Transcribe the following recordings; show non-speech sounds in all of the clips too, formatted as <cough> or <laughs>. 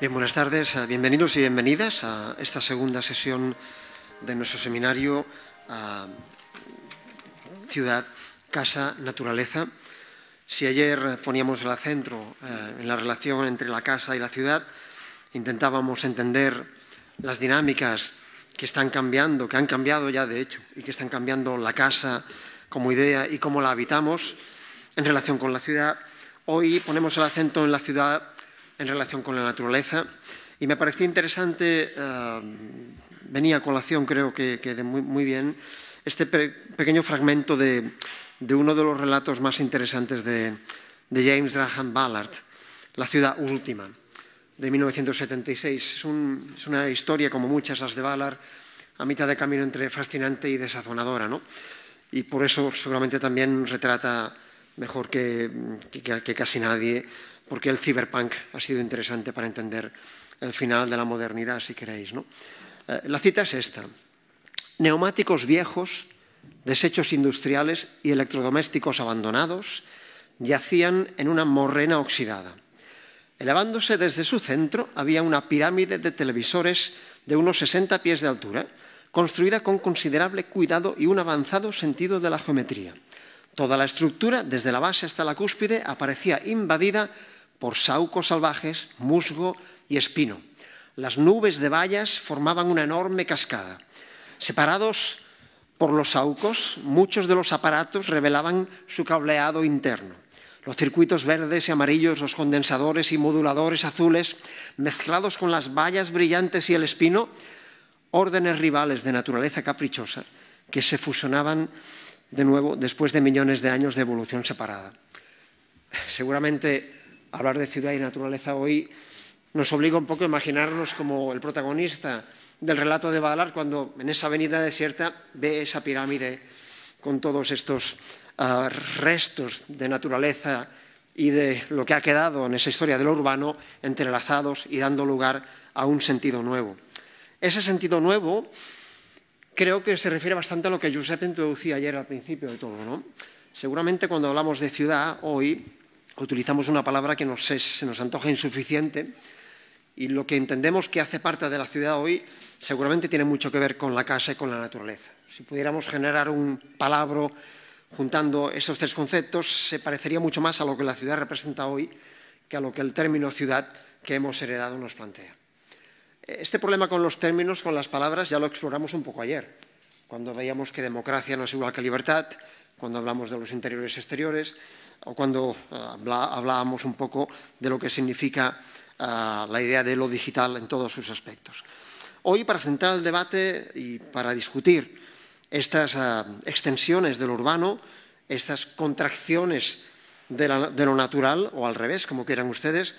Bien, buenas tardes, eh, bienvenidos y bienvenidas a esta segunda sesión de nuestro seminario eh, Ciudad, Casa, Naturaleza. Si ayer eh, poníamos el acento en la relación entre la casa y la ciudad, intentábamos entender las dinámicas que están cambiando, que han cambiado ya de hecho, y que están cambiando la casa como idea y cómo la habitamos en relación con la ciudad. Hoy ponemos el acento en la ciudad en relación con la naturaleza y me pareció interesante, eh, venía a colación creo que, de muy, bien, este pequeño fragmento de, uno de los relatos más interesantes de James Graham Ballard, La ciudad última de 1976. Es, una historia, como muchas las de Ballard, a mitad de camino entre fascinante y desazonadora, ¿no? Y por eso seguramente también retrata mejor que, casi nadie, porque el ciberpunk ha sido interesante para entender el final de la modernidad, si queréis, ¿no? Eh, la cita es esta. Neumáticos viejos, desechos industriales y electrodomésticos abandonados yacían en una morrena oxidada Elevándose desde su centro había una pirámide de televisores de unos 60 pies de altura, construida con considerable cuidado y un avanzado sentido de la geometría. Toda la estructura, desde la base hasta la cúspide, aparecía invadida por saucos salvajes, musgo y espino. Las nubes de vallas formaban una enorme cascada. Separados por los saucos, muchos de los aparatos revelaban su cableado interno los circuitos verdes y amarillos, los condensadores y moduladores azules, mezclados con las vallas brillantes y el espino, órdenes rivales de naturaleza caprichosa que se fusionaban de nuevo después de millones de años de evolución separada. Seguramente hablar de ciudad y naturaleza hoy nos obliga un poco a imaginarnos como el protagonista del relato de Balar cuando en esa avenida desierta ve esa pirámide con todos estos a restos de naturaleza y de lo que ha quedado en esa historia de lo urbano entrelazados y dando lugar a un sentido nuevo. Ese sentido nuevo creo que se refiere bastante a lo que Giuseppe introducía ayer al principio de todo. Seguramente cuando hablamos de ciudad hoy utilizamos una palabra que nos se nos antoja insuficiente y lo que entendemos que hace parte de la ciudad hoy seguramente tiene mucho que ver con la casa y con la naturaleza. Si pudiéramos generar un palabra juntando esos tres conceptos, se parecería mucho más a lo que la ciudad representa hoy que a lo que el término ciudad que hemos heredado nos plantea. Este problema con los términos, con las palabras, ya lo exploramos un poco ayer, cuando veíamos que democracia no es igual que libertad, cuando hablamos de los interiores exteriores, o cuando ah, hablábamos un poco de lo que significa ah, la idea de lo digital en todos sus aspectos. Hoy, para centrar el debate y para discutir estas ah, extensiones de lo urbano, estas contracciones de, lo natural, o al revés, como quieran ustedes,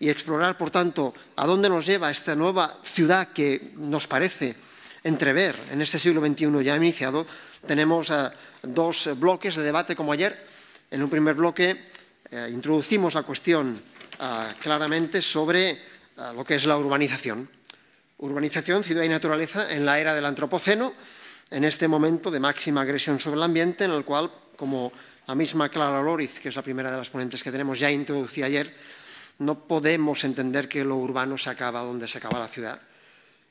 y explorar, por tanto, a dónde nos lleva esta nueva ciudad que nos parece entrever en este siglo XXI ya iniciado. Tenemos ah, dos bloques de debate como ayer. En un primer bloque eh, introducimos la cuestión ah, claramente sobre lo que es la urbanización. Urbanización, ciudad y naturaleza en la era del antropoceno en este momento de máxima agresión sobre el ambiente, en el cual, como la misma Clara Loriz, que es la primera de las ponentes que tenemos, ya introducía ayer, no podemos entender que lo urbano se acaba donde se acaba la ciudad.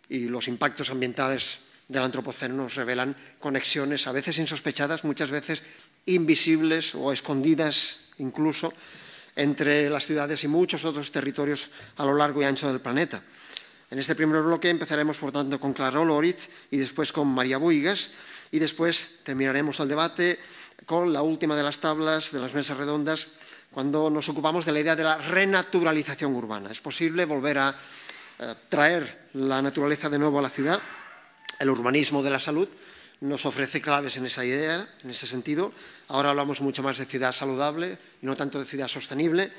Y los impactos ambientales del antropoceno nos revelan conexiones a veces insospechadas, muchas veces invisibles o escondidas incluso, entre las ciudades y muchos otros territorios a lo largo y ancho del planeta. En este primer bloque empezaremos, por tanto, con Clara Oloriz y después con María Buigas y después terminaremos el debate con la última de las tablas de las mesas redondas cuando nos ocupamos de la idea de la renaturalización urbana. Es posible volver a eh, traer la naturaleza de nuevo a la ciudad. El urbanismo de la salud nos ofrece claves en esa idea, en ese sentido. Ahora hablamos mucho más de ciudad saludable y no tanto de ciudad sostenible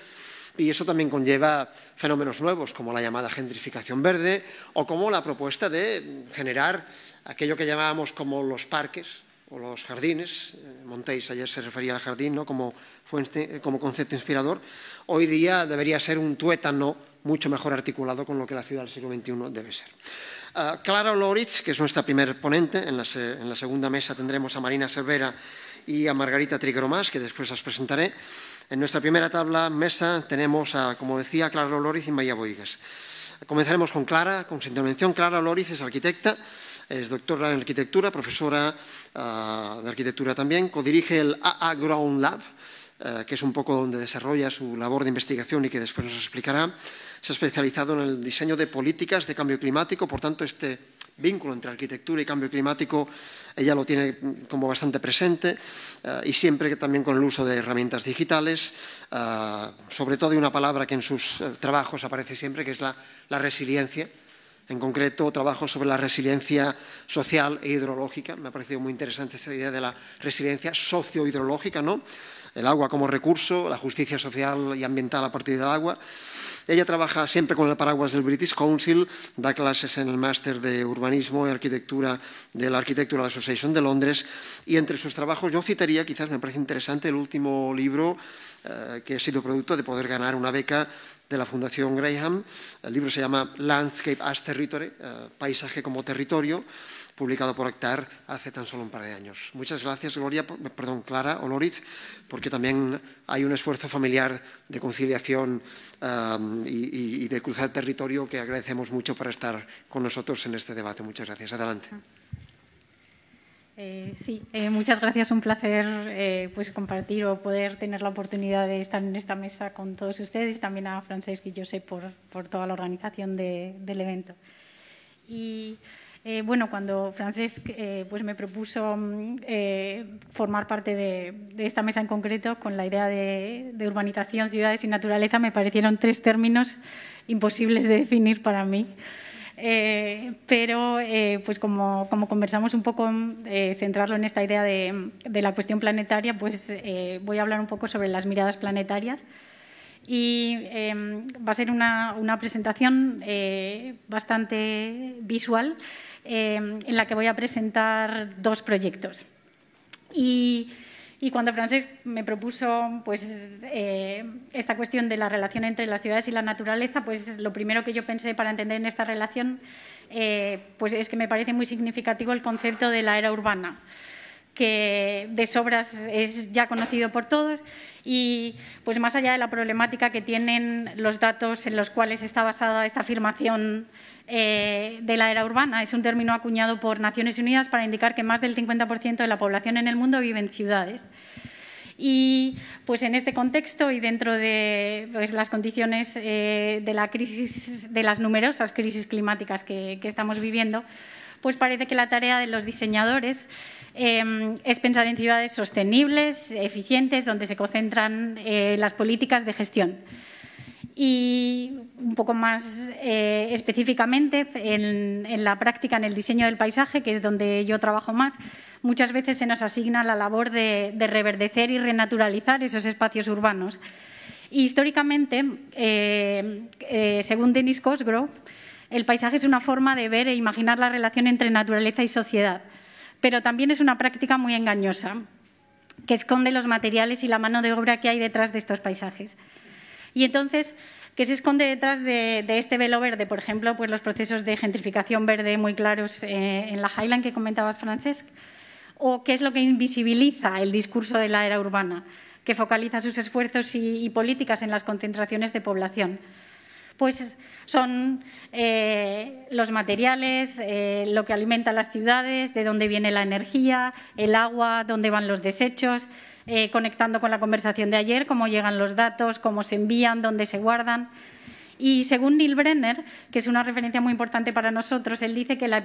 y eso también conlleva fenómenos nuevos como la llamada gentrificación verde o como la propuesta de generar aquello que llamábamos como los parques o los jardines. Eh, Montéis ayer se refería al jardín eh, como, concepto inspirador. Hoy día debería ser un tuétano mucho mejor articulado con lo que la ciudad del siglo XXI debe ser. Ah, Clara Loritz, que es nuestra primer ponente, en la, en la segunda mesa tendremos a Marina Cervera y a Margarita Trigromás, que después las presentaré. En nuestra primera tabla, mesa, tenemos, a, como decía, Clara Loris y María Boigas. Comenzaremos con Clara, con su intervención. Clara Loris es arquitecta, es doctora en arquitectura, profesora ah, de arquitectura también, codirige el AA Ground Lab, eh, que es un poco donde desarrolla su labor de investigación y que después nos explicará. Se ha especializado en el diseño de políticas de cambio climático, por tanto, este vínculo entre arquitectura y cambio climático, ella lo tiene como bastante presente eh, y siempre que también con el uso de herramientas digitales, eh, sobre todo de una palabra que en sus eh, trabajos aparece siempre, que es la, resiliencia. En concreto, trabajo sobre la resiliencia social e hidrológica. Me ha parecido muy interesante esa idea de la resiliencia sociohidrológica, ¿no? el agua como recurso, la justicia social y ambiental a partir del agua. Ella trabaja siempre con el paraguas del British Council, da clases en el máster de urbanismo y arquitectura de la Architectural Association de Londres y entre sus trabajos yo citaría, quizás me parece interesante, el último libro eh, que ha sido producto de poder ganar una beca de la Fundación Graham. El libro se llama Landscape as Territory, eh, Paisaje como Territorio, publicado por Actar hace tan solo un par de años. Muchas gracias, Gloria, perdón, Clara Oloriz, porque también hay un esfuerzo familiar de conciliación y, de cruzar territorio que agradecemos mucho por estar con nosotros en este debate. Muchas gracias. Adelante. Eh, sí, eh, muchas gracias. Un placer eh, pues compartir o poder tener la oportunidad de estar en esta mesa con todos ustedes, también a Francesc y José por, por toda la organización del evento. Y eh, bueno, cuando Francesc eh, pues me propuso mm, eh, formar parte de, esta mesa en concreto con la idea de, urbanización, ciudades y naturaleza, me parecieron tres términos imposibles de definir para mí. pero pues como, conversamos un poco, mm, centrarlo en esta idea de, la cuestión planetaria, pues voy a hablar un poco sobre las miradas planetarias. Y em, va a ser una presentación bastante visual. Em, en la que voy a presentar dos proyectos. Y, cuando Francesc me propuso pues, eh, esta cuestión de la relación entre las ciudades y la naturaleza, pues lo primero que yo pensé para entender en esta relación eh, pues, es que me parece muy significativo el concepto de la era urbana que de sobras es ya conocido por todos y pues más allá de la problemática que tienen los datos en los cuales está basada esta afirmación eh, de la era urbana, es un término acuñado por Naciones Unidas para indicar que más del 50% de la población en el mundo vive en ciudades. Y pues en este contexto y dentro de pues, las condiciones eh, de la crisis, de las numerosas crisis climáticas que, que estamos viviendo, pues parece que la tarea de los diseñadores Em, es pensar en ciudades sostenibles, eficientes, donde se concentran eh, las políticas de gestión. Y un poco más eh, específicamente, en, la práctica, en el diseño del paisaje, que es donde yo trabajo más, muchas veces se nos asigna la labor de, reverdecer y renaturalizar esos espacios urbanos. Y históricamente, eh, según Dennis Cosgrove, el paisaje es una forma de ver e imaginar la relación entre naturaleza y sociedad pero también es una práctica muy engañosa que esconde los materiales y la mano de obra que hay detrás de estos paisajes. Y entonces, ¿qué se esconde detrás de, este velo verde? Por ejemplo, pues los procesos de gentrificación verde muy claros eh, en la Highland que comentabas, Francesc. ¿O qué es lo que invisibiliza el discurso de la era urbana, que focaliza sus esfuerzos y políticas en las concentraciones de población? pues son eh, los materiales, eh, lo que alimenta las ciudades, de dónde viene la energía, el agua, dónde van los desechos, eh, conectando con la conversación de ayer, cómo llegan los datos, cómo se envían, dónde se guardan. Y según Neil Brenner, que es una referencia muy importante para nosotros, él dice que la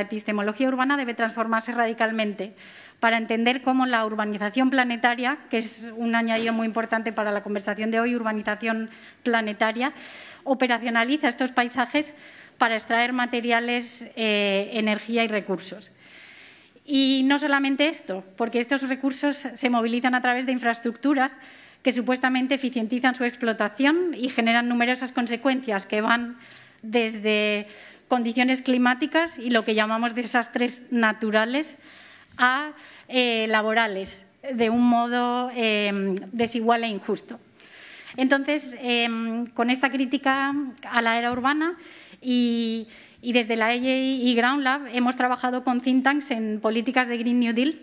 epistemología urbana debe transformarse radicalmente para entender cómo la urbanización planetaria, que es un añadido muy importante para la conversación de hoy, urbanización planetaria, operacionaliza estos paisajes para extraer materiales, eh, energía y recursos. Y no solamente esto, porque estos recursos se movilizan a través de infraestructuras que supuestamente eficientizan su explotación y generan numerosas consecuencias que van desde condiciones climáticas y lo que llamamos desastres naturales a eh, laborales de un modo eh, desigual e injusto. Entonces, em, con esta crítica a la era urbana y, desde la EA y Ground Lab hemos trabajado con think tanks en políticas de Green New Deal,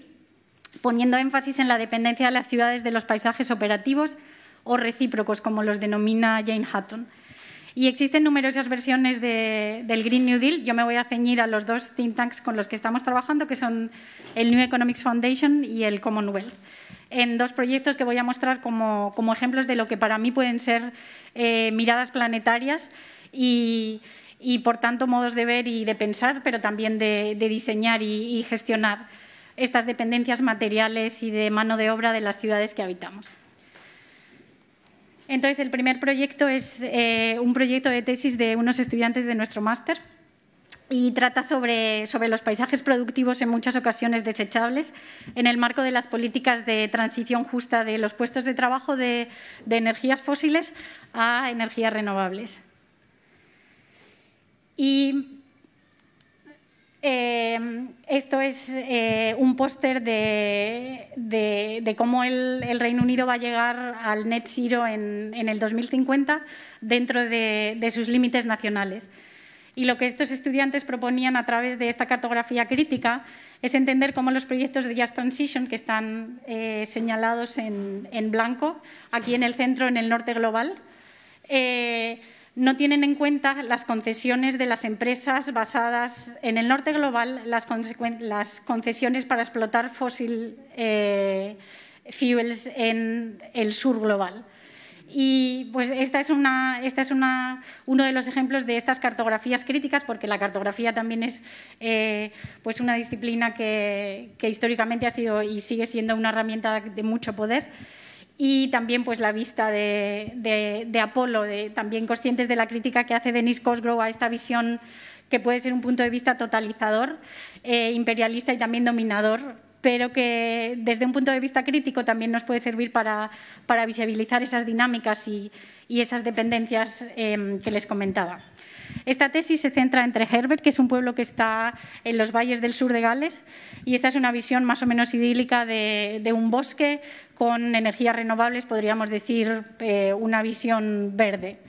poniendo énfasis en la dependencia de las ciudades de los paisajes operativos o recíprocos, como los denomina Jane Hutton. Y existen numerosas versiones del Green New Deal. Yo me voy a ceñir a los dos think tanks con los que estamos trabajando, que son el New Economics Foundation y el Commonwealth en dos proyectos que voy a mostrar como, ejemplos de lo que para mí pueden ser eh, miradas planetarias y, por tanto, modos de ver y de pensar, pero también de, diseñar y, gestionar estas dependencias materiales y de mano de obra de las ciudades que habitamos. Entonces, el primer proyecto es eh, un proyecto de tesis de unos estudiantes de nuestro máster y trata sobre, los paisajes productivos en muchas ocasiones desechables en el marco de las políticas de transición justa de los puestos de trabajo de, energías fósiles a energías renovables. Y eh, esto es eh, un póster de, cómo el, Reino Unido va a llegar al net zero en, en el 2050 dentro de sus límites nacionales. Y lo que estos estudiantes proponían a través de esta cartografía crítica es entender cómo los proyectos de Just Transition, que están eh, señalados en, blanco, aquí en el centro, en el norte global, eh, no tienen en cuenta las concesiones de las empresas basadas en el norte global, las, concesiones para explotar fósil eh, fuels en el sur global. Y pues esta es, una, uno de los ejemplos de estas cartografías críticas, porque la cartografía también es eh, pues, una disciplina que, históricamente ha sido y sigue siendo una herramienta de mucho poder. Y también pues la vista de, Apolo, también conscientes de la crítica que hace Denis Cosgrove a esta visión que puede ser un punto de vista totalizador, eh, imperialista y también dominador pero que desde un punto de vista crítico también nos puede servir para, visibilizar esas dinámicas y, esas dependencias em, que les comentaba. Esta tesis se centra entre Herbert, que es un pueblo que está en los valles del sur de Gales, y esta es una visión más o menos idílica de, un bosque con energías renovables, podríamos decir eh, una visión verde.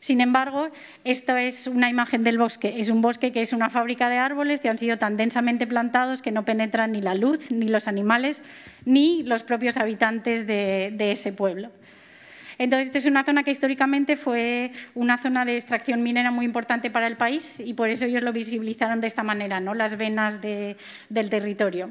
Sin embargo, esto es una imagen del bosque. Es un bosque que es una fábrica de árboles que han sido tan densamente plantados que no penetran ni la luz, ni los animales, ni los propios habitantes de, ese pueblo. Entonces, esta es una zona que históricamente fue una zona de extracción minera muy importante para el país y por eso ellos lo visibilizaron de esta manera, ¿no? las venas del territorio.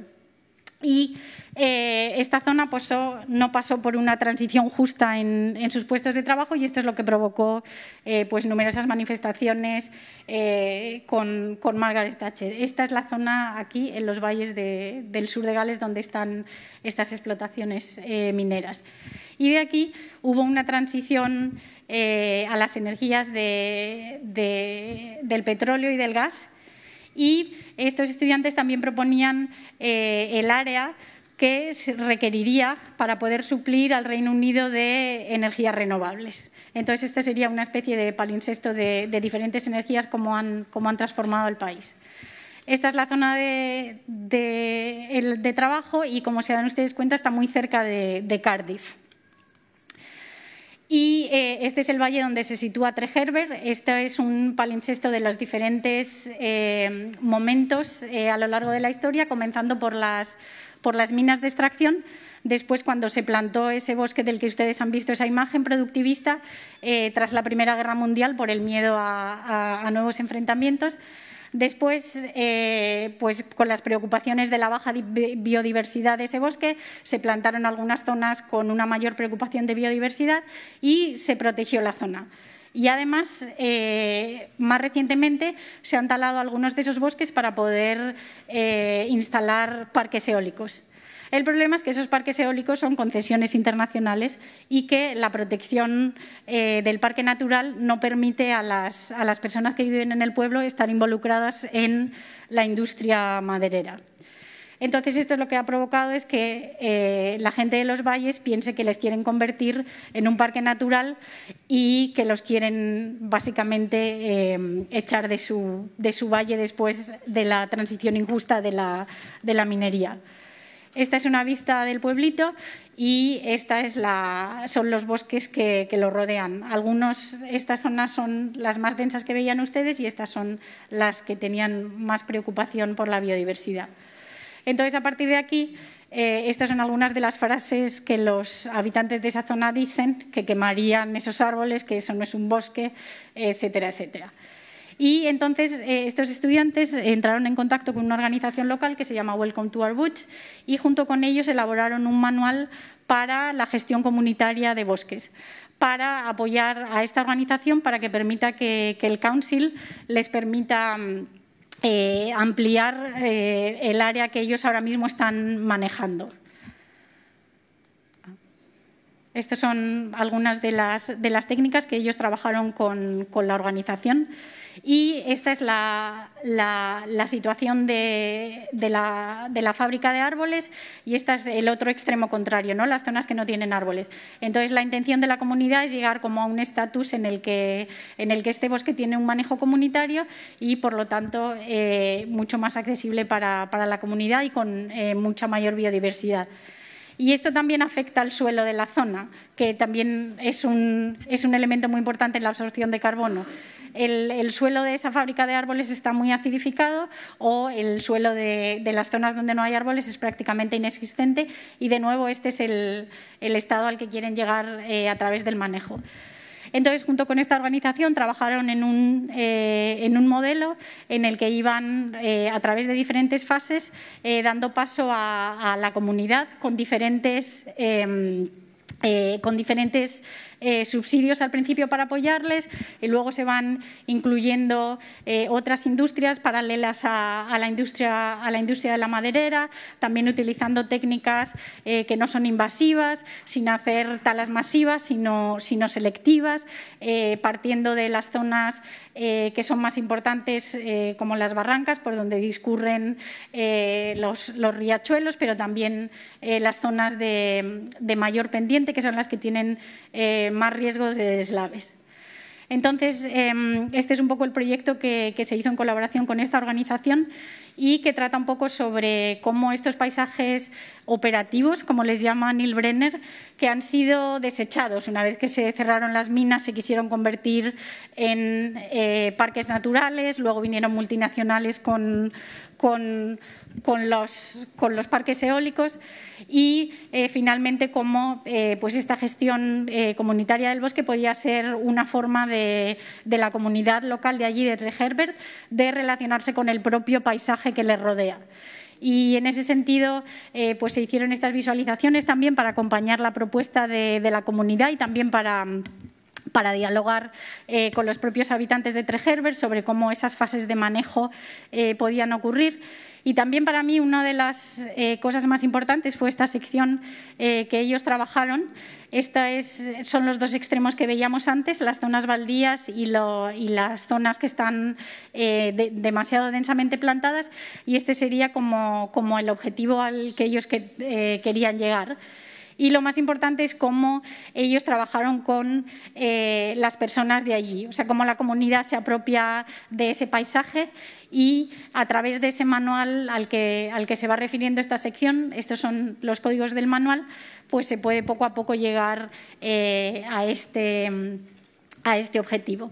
Y eh, esta zona pues, no pasó por una transición justa en, sus puestos de trabajo y esto es lo que provocó eh, pues, numerosas manifestaciones eh, con, Margaret Thatcher. Esta es la zona aquí, en los valles del sur de Gales, donde están estas explotaciones mineras. Y de aquí hubo una transición a las energías del petróleo y del gas y estos estudiantes también proponían eh, el área que se requeriría para poder suplir al Reino Unido de energías renovables. Entonces, esta sería una especie de palincesto de, diferentes energías como han, transformado el país. Esta es la zona de, de, trabajo y, como se dan ustedes cuenta, está muy cerca de Cardiff. Y eh, este es el valle donde se sitúa Treherber, Este es un palimpsesto de los diferentes eh, momentos eh, a lo largo de la historia, comenzando por las, minas de extracción. Después, cuando se plantó ese bosque del que ustedes han visto esa imagen productivista, tras la Primera Guerra Mundial, por el miedo a nuevos enfrentamientos. Después, eh, pues con las preocupaciones de la baja biodiversidad de ese bosque, se plantaron algunas zonas con una mayor preocupación de biodiversidad y se protegió la zona. Y además, eh, más recientemente se han talado algunos de esos bosques para poder eh, instalar parques eólicos. El problema es que esos parques eólicos son concesiones internacionales y que la protección eh, del parque natural no permite a las, personas que viven en el pueblo estar involucradas en la industria maderera. Entonces, esto es lo que ha provocado es que eh, la gente de los valles piense que les quieren convertir en un parque natural y que los quieren básicamente eh, echar de su, valle después de la transición injusta de la minería. Esta es una vista del pueblito y estos son los bosques que, lo rodean. Algunos, estas zonas son las más densas que veían ustedes y estas son las que tenían más preocupación por la biodiversidad. Entonces, a partir de aquí, eh, estas son algunas de las frases que los habitantes de esa zona dicen, que quemarían esos árboles, que eso no es un bosque, etcétera, etcétera. Y entonces eh, estos estudiantes entraron en contacto con una organización local que se llama Welcome to Our Woods y junto con ellos elaboraron un manual para la gestión comunitaria de bosques para apoyar a esta organización para que permita que, el council les permita mm, eh, ampliar eh, el área que ellos ahora mismo están manejando. Estas son algunas de las, técnicas que ellos trabajaron con la organización. Y esta es la, situación de, la, fábrica de árboles y este es el otro extremo contrario, ¿no? las zonas que no tienen árboles. Entonces, la intención de la comunidad es llegar como a un estatus en, el que, este bosque tiene un manejo comunitario y, por lo tanto, eh, mucho más accesible para, la comunidad y con eh, mucha mayor biodiversidad. Y esto también afecta al suelo de la zona, que también es un elemento muy importante en la absorción de carbono el, suelo de esa fábrica de árboles está muy acidificado o el suelo de, las zonas donde no hay árboles es prácticamente inexistente y de nuevo este es el, estado al que quieren llegar eh, a través del manejo. Entonces, junto con esta organización, trabajaron en un, eh, modelo en el que iban eh, a través de diferentes fases dando paso a, la comunidad con diferentes em, eh, subsidios al principio para apoyarles y luego se van incluyendo eh, otras industrias paralelas a, la industria, de la maderera, también utilizando técnicas eh, que no son invasivas, sin hacer talas masivas, sino, selectivas, partiendo de las zonas que son más importantes, como las barrancas, por donde discurren los, riachuelos, pero también las zonas de, mayor pendiente, que son las que tienen más riesgos de eslaves. Entonces, em, este es un poco el proyecto que, se hizo en colaboración con esta organización y que trata un poco sobre cómo estos paisajes operativos, como les llama Neil Brenner, que han sido desechados una vez que se cerraron las minas, se quisieron convertir en eh, parques naturales, luego vinieron multinacionales con con los, parques eólicos y eh, finalmente cómo eh, pues esta gestión eh, comunitaria del bosque podía ser una forma de, la comunidad local de allí, de Reherbert, de relacionarse con el propio paisaje que le rodea. Y en ese sentido, pues se hicieron estas visualizaciones también para acompañar la propuesta de, la comunidad y también para, dialogar con los propios habitantes de Trejerber sobre cómo esas fases de manejo podían ocurrir. Y también para mí una de las eh, cosas más importantes fue esta sección eh, que ellos trabajaron. Estos son los dos extremos que veíamos antes, las zonas baldías y, las zonas que están eh, demasiado densamente plantadas. Y este sería como, el objetivo al que ellos querían llegar. Y lo más importante es cómo ellos trabajaron con eh, las personas de allí, o sea, cómo la comunidad se apropia de ese paisaje y a través de ese manual al que, se va refiriendo esta sección, estos son los códigos del manual, pues se puede poco a poco llegar eh, este, a este objetivo.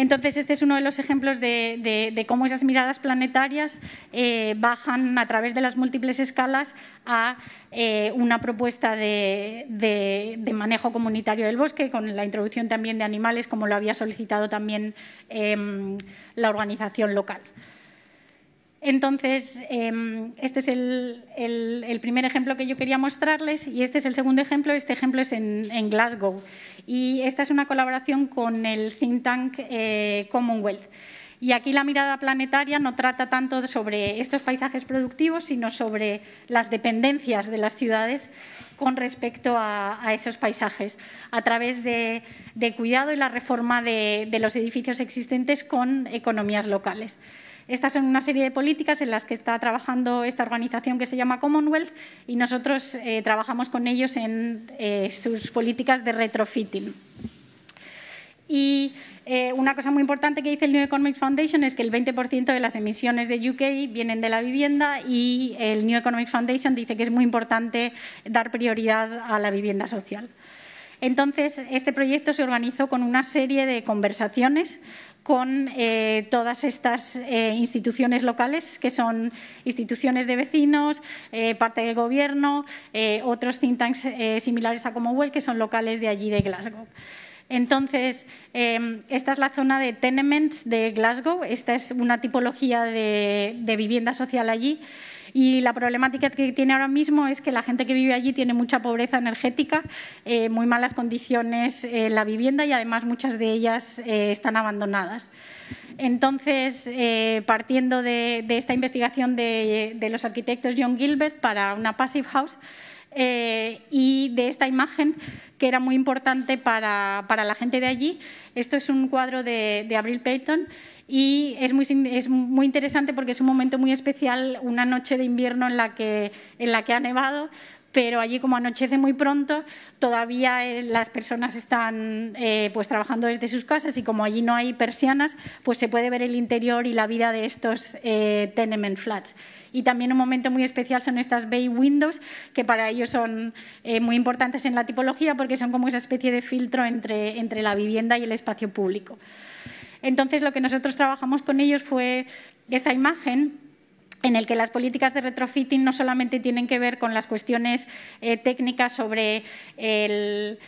Entonces, este es uno de los ejemplos de, cómo esas miradas planetarias eh, bajan a través de las múltiples escalas a eh, una propuesta de, manejo comunitario del bosque, con la introducción también de animales, como lo había solicitado también em, la organización local. Entonces, em, este es el, primer ejemplo que yo quería mostrarles y este es el segundo ejemplo. Este ejemplo es en, Glasgow y esta es una colaboración con el think tank eh, Commonwealth. Y aquí la mirada planetaria no trata tanto sobre estos paisajes productivos, sino sobre las dependencias de las ciudades con respecto a, esos paisajes, a través de, cuidado y la reforma de los edificios existentes con economías locales. Estas son una serie de políticas en las que está trabajando esta organización que se llama Commonwealth y nosotros eh, trabajamos con ellos en eh, sus políticas de retrofitting. Y eh, una cosa muy importante que dice el New Economic Foundation es que el 20% de las emisiones de UK vienen de la vivienda y el New Economic Foundation dice que es muy importante dar prioridad a la vivienda social. Entonces, este proyecto se organizó con una serie de conversaciones con eh, todas estas eh, instituciones locales, que son instituciones de vecinos, eh, parte del Gobierno, otros think tanks similares a Commonwealth, que son locales de allí, de Glasgow. Entonces, em, esta es la zona de tenements de Glasgow. Esta es una tipología de vivienda social allí. Y la problemática que tiene ahora mismo es que la gente que vive allí tiene mucha pobreza energética, eh, muy malas condiciones eh, en la vivienda y además muchas de ellas eh, están abandonadas. Entonces, partiendo de, esta investigación de, los arquitectos John Gilbert para una Passive House, y de esta imagen que era muy importante para, la gente de allí. Esto es un cuadro de, de Abril Peyton y es muy, interesante porque es un momento muy especial, una noche de invierno en la que, en la que ha nevado, pero allí como anochece muy pronto, todavía eh, las personas están eh, pues trabajando desde sus casas y como allí no hay persianas, pues se puede ver el interior y la vida de estos eh, tenement flats. Y también un momento muy especial son estas bay windows, que para ellos son muy importantes en la tipología porque son como esa especie de filtro entre la vivienda y el espacio público. Entonces, lo que nosotros trabajamos con ellos fue esta imagen en el que las políticas de retrofitting no solamente tienen que ver con las cuestiones eh, técnicas sobre el,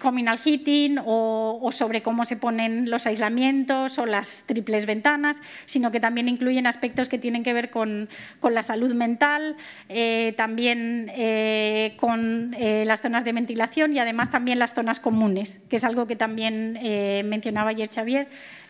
communal heating o, sobre cómo se ponen los aislamientos o las triples ventanas, sino que también incluyen aspectos que tienen que ver con, la salud mental, eh, también eh, con las zonas de ventilación y además también las zonas comunes, que es algo que también mencionaba ayer Xavier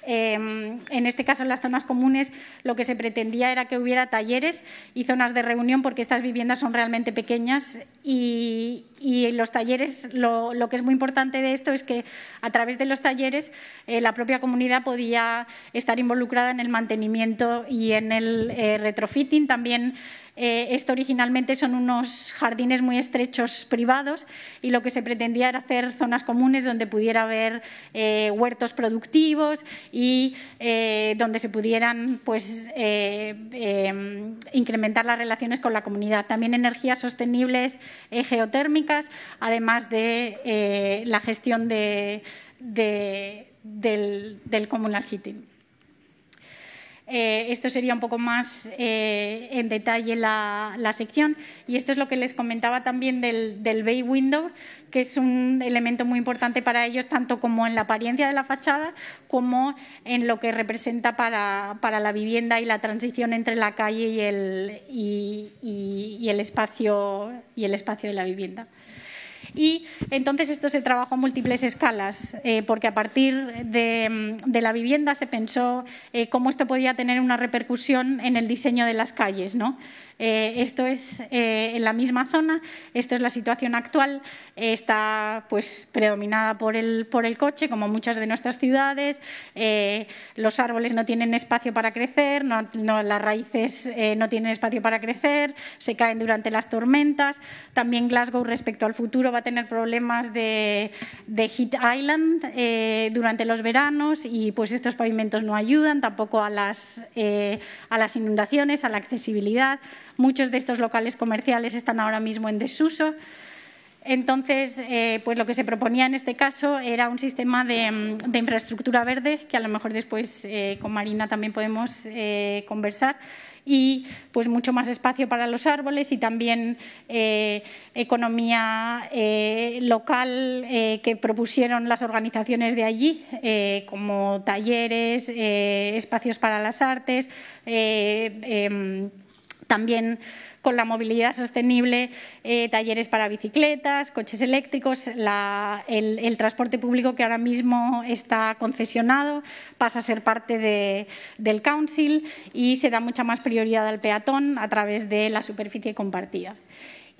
Em, en este caso, en las zonas comunes, lo que se pretendía era que hubiera talleres y zonas de reunión, porque estas viviendas son realmente pequeñas y, y los talleres, lo, que es muy importante de esto es que a través de los talleres eh, la propia comunidad podía estar involucrada en el mantenimiento y en el eh, retrofitting también. Eh, esto originalmente son unos jardines muy estrechos privados y lo que se pretendía era hacer zonas comunes donde pudiera haber eh, huertos productivos y eh, donde se pudieran pues, em, incrementar las relaciones con la comunidad. También energías sostenibles geotérmicas, además de la gestión del, del eh, esto sería un poco más eh, en detalle la, la, sección. Y esto es lo que les comentaba también del, bay window, que es un elemento muy importante para ellos, tanto como en la apariencia de la fachada como en lo que representa para, para la vivienda y la transición entre la calle y el, y el, espacio, y el espacio de la vivienda. Y entonces esto se trabajó a múltiples escalas, eh, porque a partir mm, de, la vivienda se pensó eh, cómo esto podía tener una repercusión en el diseño de las calles. ¿no? Eh, esto es eh, en la misma zona, esto es la situación actual, está pues predominada por el, por el coche, como muchas de nuestras ciudades, eh, los árboles no tienen espacio para crecer, las raíces no tienen espacio para crecer, se caen durante las tormentas. También Glasgow respecto al futuro va a tener problemas de, de heat island durante los veranos y pues estos pavimentos no ayudan tampoco a las inundaciones, a la accesibilidad, Muchos de estos locales comerciales están ahora mismo en desuso. Entonces, eh, pues lo que se proponía en este caso era un sistema de, mm, infraestructura verde, que a lo mejor después eh, con Marina también podemos eh, conversar, y pues mucho más espacio para los árboles y también economía local que propusieron las organizaciones de allí, como talleres, espacios para las artes em, también con la movilidad sostenible, eh, talleres para bicicletas, coches eléctricos, el, transporte público que ahora mismo está concesionado pasa a ser parte del council y se da mucha más prioridad al peatón a través de la superficie compartida.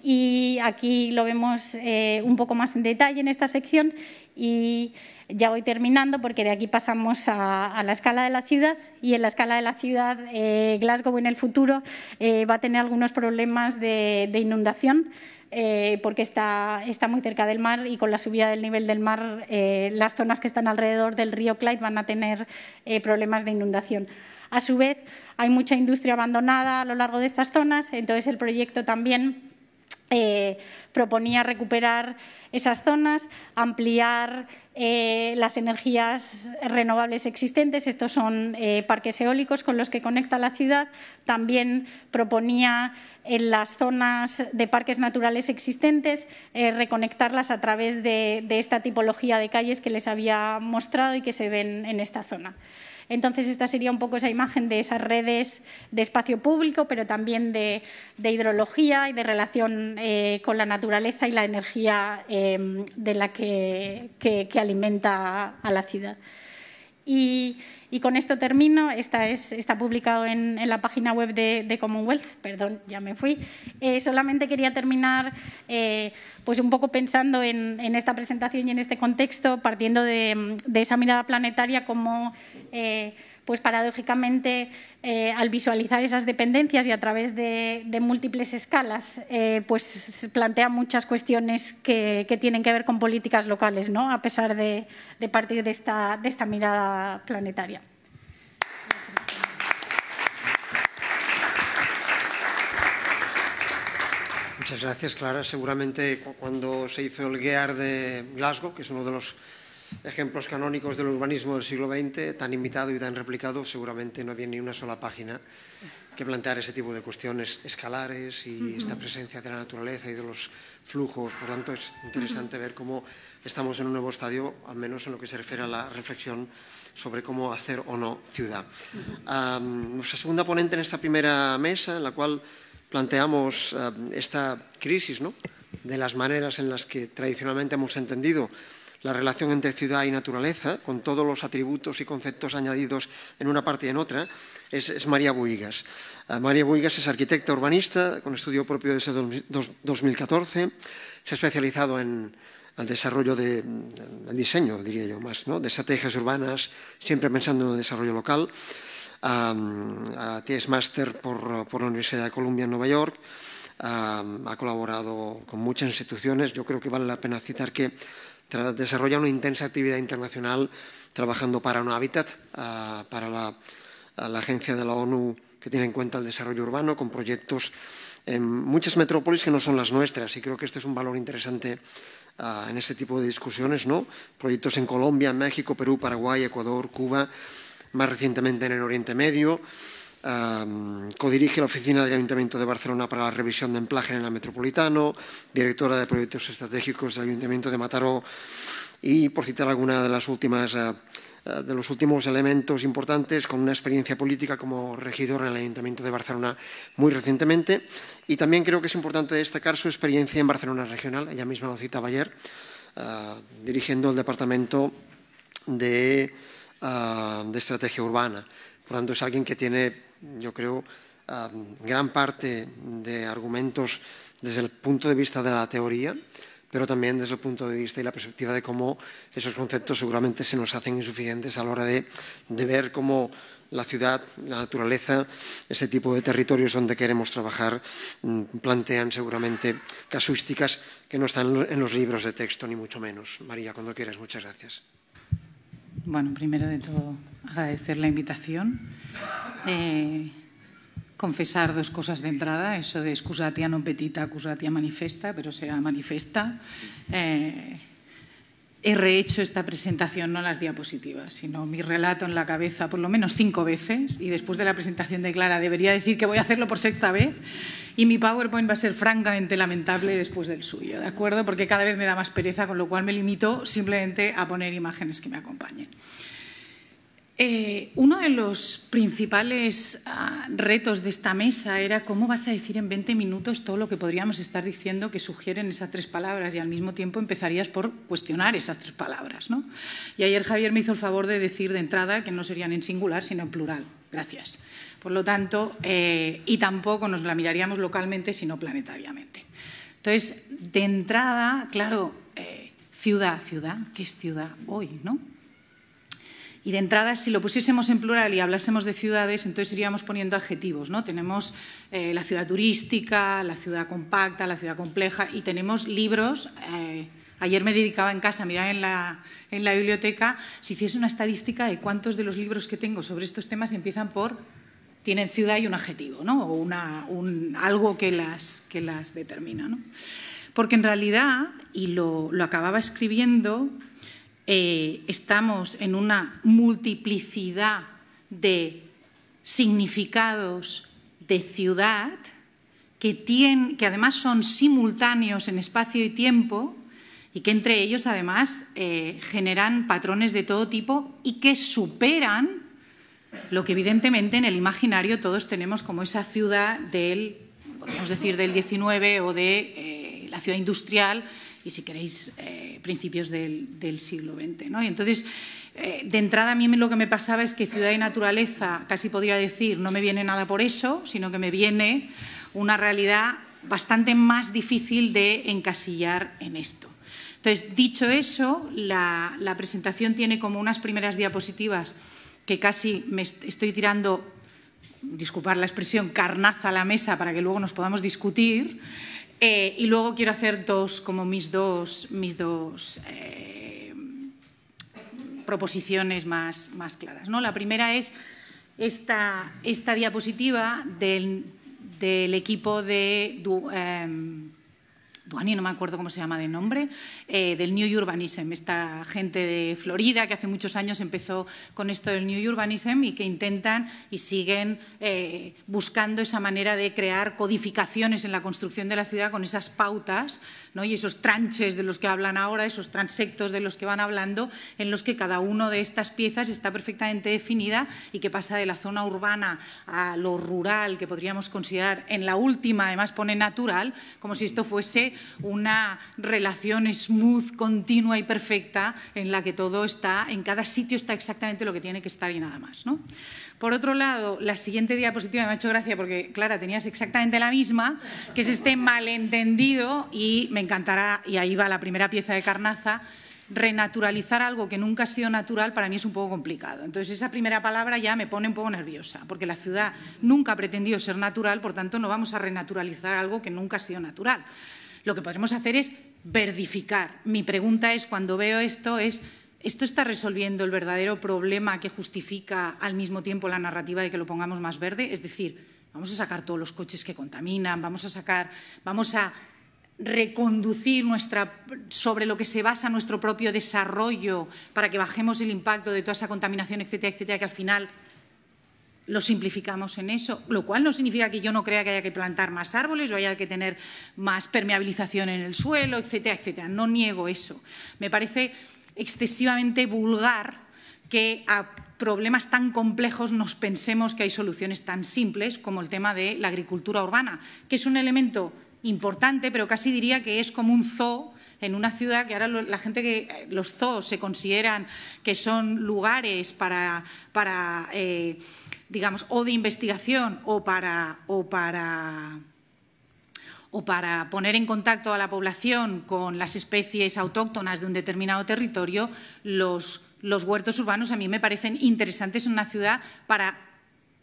Y aquí lo vemos eh, un poco más en detalle en esta sección y ya voy terminando porque de aquí pasamos a, la escala de la ciudad y en la escala de la ciudad eh, Glasgow en el futuro eh, va a tener algunos problemas de, inundación. Eh, porque está, muy cerca del mar y con la subida del nivel del mar las zonas que están alrededor del río Clyde van a tener problemas de inundación. A su vez, hay mucha industria abandonada a lo largo de estas zonas, entonces el proyecto también eh, proponía recuperar esas zonas, ampliar eh, las energías renovables existentes, estos son eh, parques eólicos con los que conecta la ciudad, también proponía en las zonas de parques naturales existentes reconectarlas a través de esta tipología de calles que les había mostrado y que se ven en esta zona. Entonces, esta sería un poco esa imagen de esas redes de espacio público, pero también de, hidrología y de relación eh, con la naturaleza y la energía eh, de la que, que alimenta a la ciudad. Y, con esto termino. está publicado en, la página web de, Commonwealth. Perdón, ya me fui. Eh, solamente quería terminar eh, pues un poco pensando en, esta presentación y en este contexto, partiendo de esa mirada planetaria como eh, pues paradójicamente eh, al visualizar esas dependencias y a través de, múltiples escalas, eh, pues plantea muchas cuestiones que, tienen que ver con políticas locales, ¿no? a pesar de, partir de esta, de esta mirada planetaria. Muchas gracias, Clara. Seguramente cuando se hizo el GEAR de Glasgow, que es uno de los ejemplos canónicos del urbanismo del siglo XX, tan imitado y tan replicado, seguramente no había ni una sola página que plantear ese tipo de cuestiones escalares y esta presencia de la naturaleza y de los flujos. Por tanto, es interesante ver cómo estamos en un nuevo estadio, al menos en lo que se refiere a la reflexión sobre cómo hacer o no ciudad. nuestra segunda ponente en esta primera mesa, en la cual planteamos esta crisis ¿no? de las maneras en las que tradicionalmente hemos entendido la relación entre ciudad y naturaleza, con todos los atributos y conceptos añadidos en una parte y en otra, es, María Buigas. Ah, María Buigas es arquitecta urbanista, con estudio propio desde 2014, se ha especializado en, el desarrollo de, el diseño, diría yo más, ¿no? de estrategias urbanas, siempre pensando en el desarrollo local. Ah, tiene máster por, por, la Universidad de Columbia en Nueva York. ha colaborado con muchas instituciones. Yo creo que vale la pena citar que desarrolla una intensa actividad internacional trabajando para un hábitat, ah, para la, agencia de la ONU que tiene en cuenta el desarrollo urbano, con proyectos en muchas metrópolis que no son las nuestras. Y creo que este es un valor interesante ah, en este tipo de discusiones. ¿no? Proyectos en Colombia, México, Perú, Paraguay, Ecuador, Cuba, más recientemente en el Oriente Medio codirige la oficina del Ayuntamiento de Barcelona para la revisión de emplaje en el metropolitano, directora de proyectos estratégicos del Ayuntamiento de Mataró y, por citar alguna de las últimas, eh, eh, de los últimos elementos importantes, con una experiencia política como regidora en el Ayuntamiento de Barcelona muy recientemente. Y también creo que es importante destacar su experiencia en Barcelona Regional, ella misma lo citaba ayer, eh, dirigiendo el Departamento de, de Estrategia Urbana. Por tanto, es alguien que tiene yo creo, ah, gran parte de argumentos desde el punto de vista de la teoría, pero también desde el punto de vista y la perspectiva de cómo esos conceptos seguramente se nos hacen insuficientes a la hora de, de ver cómo la ciudad, la naturaleza, ese tipo de territorios donde queremos trabajar mm, plantean seguramente casuísticas que no están en los libros de texto, ni mucho menos. María, cuando quieras, muchas gracias. Bueno, primero de todo, agradecer la invitación. Eh, confesar dos cosas de entrada, eso de excusatia non petita, excusatia manifesta, pero será manifesta. Eh, he rehecho esta presentación, no las diapositivas, sino mi relato en la cabeza por lo menos cinco veces y después de la presentación de Clara debería decir que voy a hacerlo por sexta vez y mi PowerPoint va a ser francamente lamentable después del suyo, ¿de acuerdo? Porque cada vez me da más pereza, con lo cual me limito simplemente a poner imágenes que me acompañen. Eh, uno de los principales ah, retos de esta mesa era cómo vas a decir en 20 minutos todo lo que podríamos estar diciendo que sugieren esas tres palabras y al mismo tiempo empezarías por cuestionar esas tres palabras. Y ayer Javier me hizo el favor de decir de entrada que no serían en singular sino en plural. Gracias. Por lo tanto, eh, y tampoco nos la miraríamos localmente sino planetariamente. Entonces, de entrada, claro, eh, ciudad, ciudad, ¿qué es ciudad hoy? ¿no? Y de entrada, si lo pusiésemos en plural y hablásemos de ciudades, entonces iríamos poniendo adjetivos, ¿no? Tenemos eh, la ciudad turística, la ciudad compacta, la ciudad compleja y tenemos libros. Eh, ayer me dedicaba en casa a mirar en la, biblioteca si hiciese una estadística de cuántos de los libros que tengo sobre estos temas empiezan por tienen ciudad y un adjetivo, ¿no? O algo que las, que las determina, Porque en realidad, y lo acababa escribiendo, eh, estamos en una multiplicidad de significados de ciudad que, tienen, que además son simultáneos en espacio y tiempo y que entre ellos además eh, generan patrones de todo tipo y que superan lo que evidentemente en el imaginario todos tenemos como esa ciudad del, podemos decir, del 19 o de... Eh, la ciudad industrial y, si queréis, eh, principios del, siglo XX. Y entonces, eh, de entrada, a mí lo que me pasaba es que ciudad y naturaleza, casi podría decir, no me viene nada por eso, sino que me viene una realidad bastante más difícil de encasillar en esto. Entonces, dicho eso, la, la presentación tiene como unas primeras diapositivas que casi me estoy tirando disculpar la expresión, carnaza a la mesa para que luego nos podamos discutir, eh, y luego quiero hacer dos, como mis dos, mis dos eh, proposiciones más, más claras. ¿no? La primera es esta, esta diapositiva del, equipo de... Em, Duani, no me acuerdo cómo se llama de nombre, eh, del New Urbanism, esta gente de Florida que hace muchos años empezó con esto del New Urbanism y que intentan y siguen eh, buscando esa manera de crear codificaciones en la construcción de la ciudad con esas pautas y esos tranches de los que hablan ahora, esos transectos de los que van hablando, en los que cada una de estas piezas está perfectamente definida y que pasa de la zona urbana a lo rural, que podríamos considerar en la última, además pone natural, como si esto fuese una relación smooth, continua y perfecta en la que todo está, en cada sitio está exactamente lo que tiene que estar y nada más. Por otro lado, la siguiente diapositiva me ha hecho gracia porque, Clara, tenías exactamente la misma, que es este malentendido y me encantará, y ahí va la primera pieza de carnaza, renaturalizar algo que nunca ha sido natural para mí es un poco complicado. Entonces, esa primera palabra ya me pone un poco nerviosa, porque la ciudad nunca ha pretendido ser natural, por tanto, no vamos a renaturalizar algo que nunca ha sido natural. Lo que podremos hacer es verdificar. Mi pregunta es, cuando veo esto, es ¿esto está resolviendo el verdadero problema que justifica al mismo tiempo la narrativa de que lo pongamos más verde? Es decir, vamos a sacar todos los coches que contaminan, vamos a sacar, vamos a reconducir nuestra, sobre lo que se basa nuestro propio desarrollo para que bajemos el impacto de toda esa contaminación, etcétera, etcétera, que al final lo simplificamos en eso, lo cual no significa que yo no crea que haya que plantar más árboles o haya que tener más permeabilización en el suelo, etcétera, etcétera. No niego eso. Me parece excesivamente vulgar que a problemas tan complejos nos pensemos que hay soluciones tan simples como el tema de la agricultura urbana, que es un elemento importante, pero casi diría que es como un zoo en una ciudad que ahora la gente que eh, los zoos se consideran que son lugares para, eh, digamos, o de investigación o para, o para o para poner en contacto a la población con las especies autóctonas de un determinado territorio, los, los huertos urbanos a mí me parecen interesantes en una ciudad para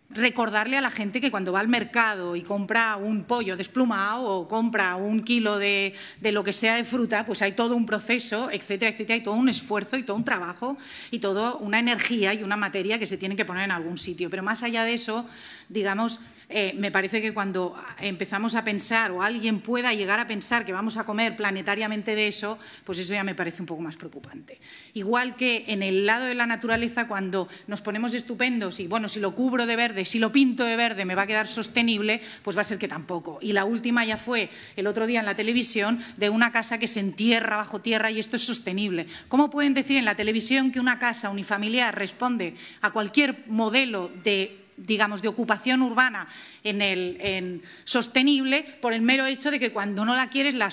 recordarle a la gente que cuando va al mercado y compra un pollo desplumado o compra un kilo de, lo que sea de fruta, pues hay todo un proceso, etcétera, etcétera, hay todo un esfuerzo y todo un trabajo y toda una energía y una materia que se tiene que poner en algún sitio. Pero más allá de eso, digamos, eh, me parece que cuando empezamos a pensar o alguien pueda llegar a pensar que vamos a comer planetariamente de eso, pues eso ya me parece un poco más preocupante. Igual que en el lado de la naturaleza, cuando nos ponemos estupendos y, bueno, si lo cubro de verde, si lo pinto de verde, me va a quedar sostenible, pues va a ser que tampoco. Y la última ya fue el otro día en la televisión de una casa que se entierra bajo tierra y esto es sostenible. ¿Cómo pueden decir en la televisión que una casa unifamiliar responde a cualquier modelo de digamos, de ocupación urbana en el, sostenible por el mero hecho de que cuando no la quieres la,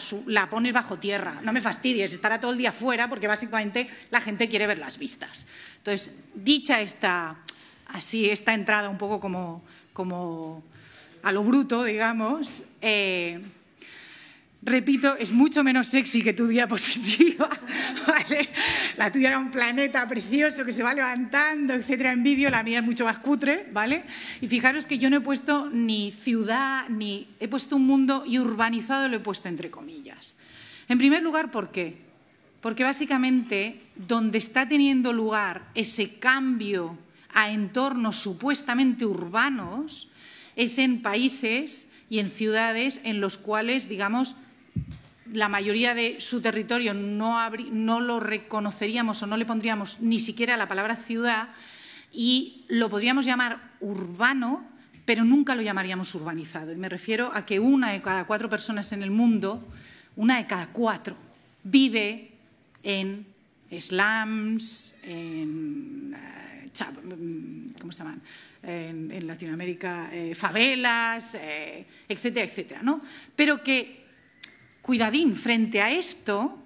pones bajo tierra. No me fastidies, estará todo el día fuera porque básicamente la gente quiere ver las vistas. Entonces, dicha esta, así, esta entrada un poco como, a lo bruto, digamos, eh, repito, es mucho menos sexy que tu diapositiva, <laughs> ¿vale? La tuya era un planeta precioso que se va levantando, etcétera, en vídeo, la mía es mucho más cutre, ¿vale? Y fijaros que yo no he puesto ni ciudad, ni... He puesto un mundo y urbanizado lo he puesto entre comillas. En primer lugar, ¿por qué? Porque básicamente donde está teniendo lugar ese cambio a entornos supuestamente urbanos es en países y en ciudades en los cuales, digamos, la mayoría de su territorio no, lo reconoceríamos o no le pondríamos ni siquiera la palabra ciudad y lo podríamos llamar urbano, pero nunca lo llamaríamos urbanizado. Y me refiero a que una de cada cuatro personas en el mundo, una de cada cuatro, vive en slums, en, eh, mm, ¿cómo se llaman? en, Latinoamérica, eh, favelas, eh, etcétera, etcétera. ¿no? Pero que Cuidadín, frente a esto,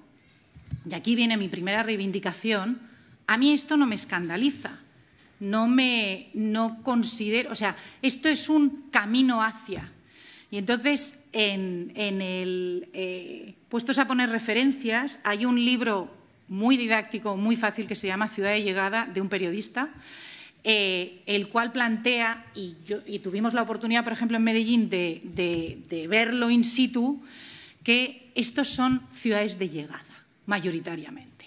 y aquí viene mi primera reivindicación, a mí esto no me escandaliza, no me considero, o sea, esto es un camino hacia. Y entonces, en, el, eh, puestos a poner referencias, hay un libro muy didáctico, muy fácil, que se llama Ciudad de Llegada, de un periodista, eh, el cual plantea, y, tuvimos la oportunidad, por ejemplo, en Medellín de verlo in situ, que estos son ciudades de llegada, mayoritariamente.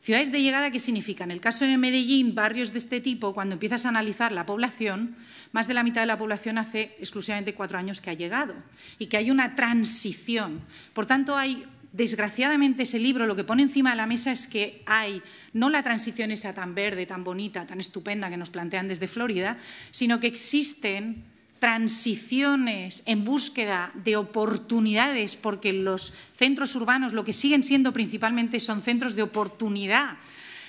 Ciudades de llegada que significa? en el caso de Medellín, barrios de este tipo, cuando empiezas a analizar la población, más de la mitad de la población hace exclusivamente cuatro años que ha llegado y que hay una transición. Por tanto, hay desgraciadamente ese libro lo que pone encima de la mesa es que hay no la transición esa tan verde, tan bonita, tan estupenda que nos plantean desde Florida, sino que existen transiciones en búsqueda de oportunidades, porque los centros urbanos lo que siguen siendo principalmente son centros de oportunidad,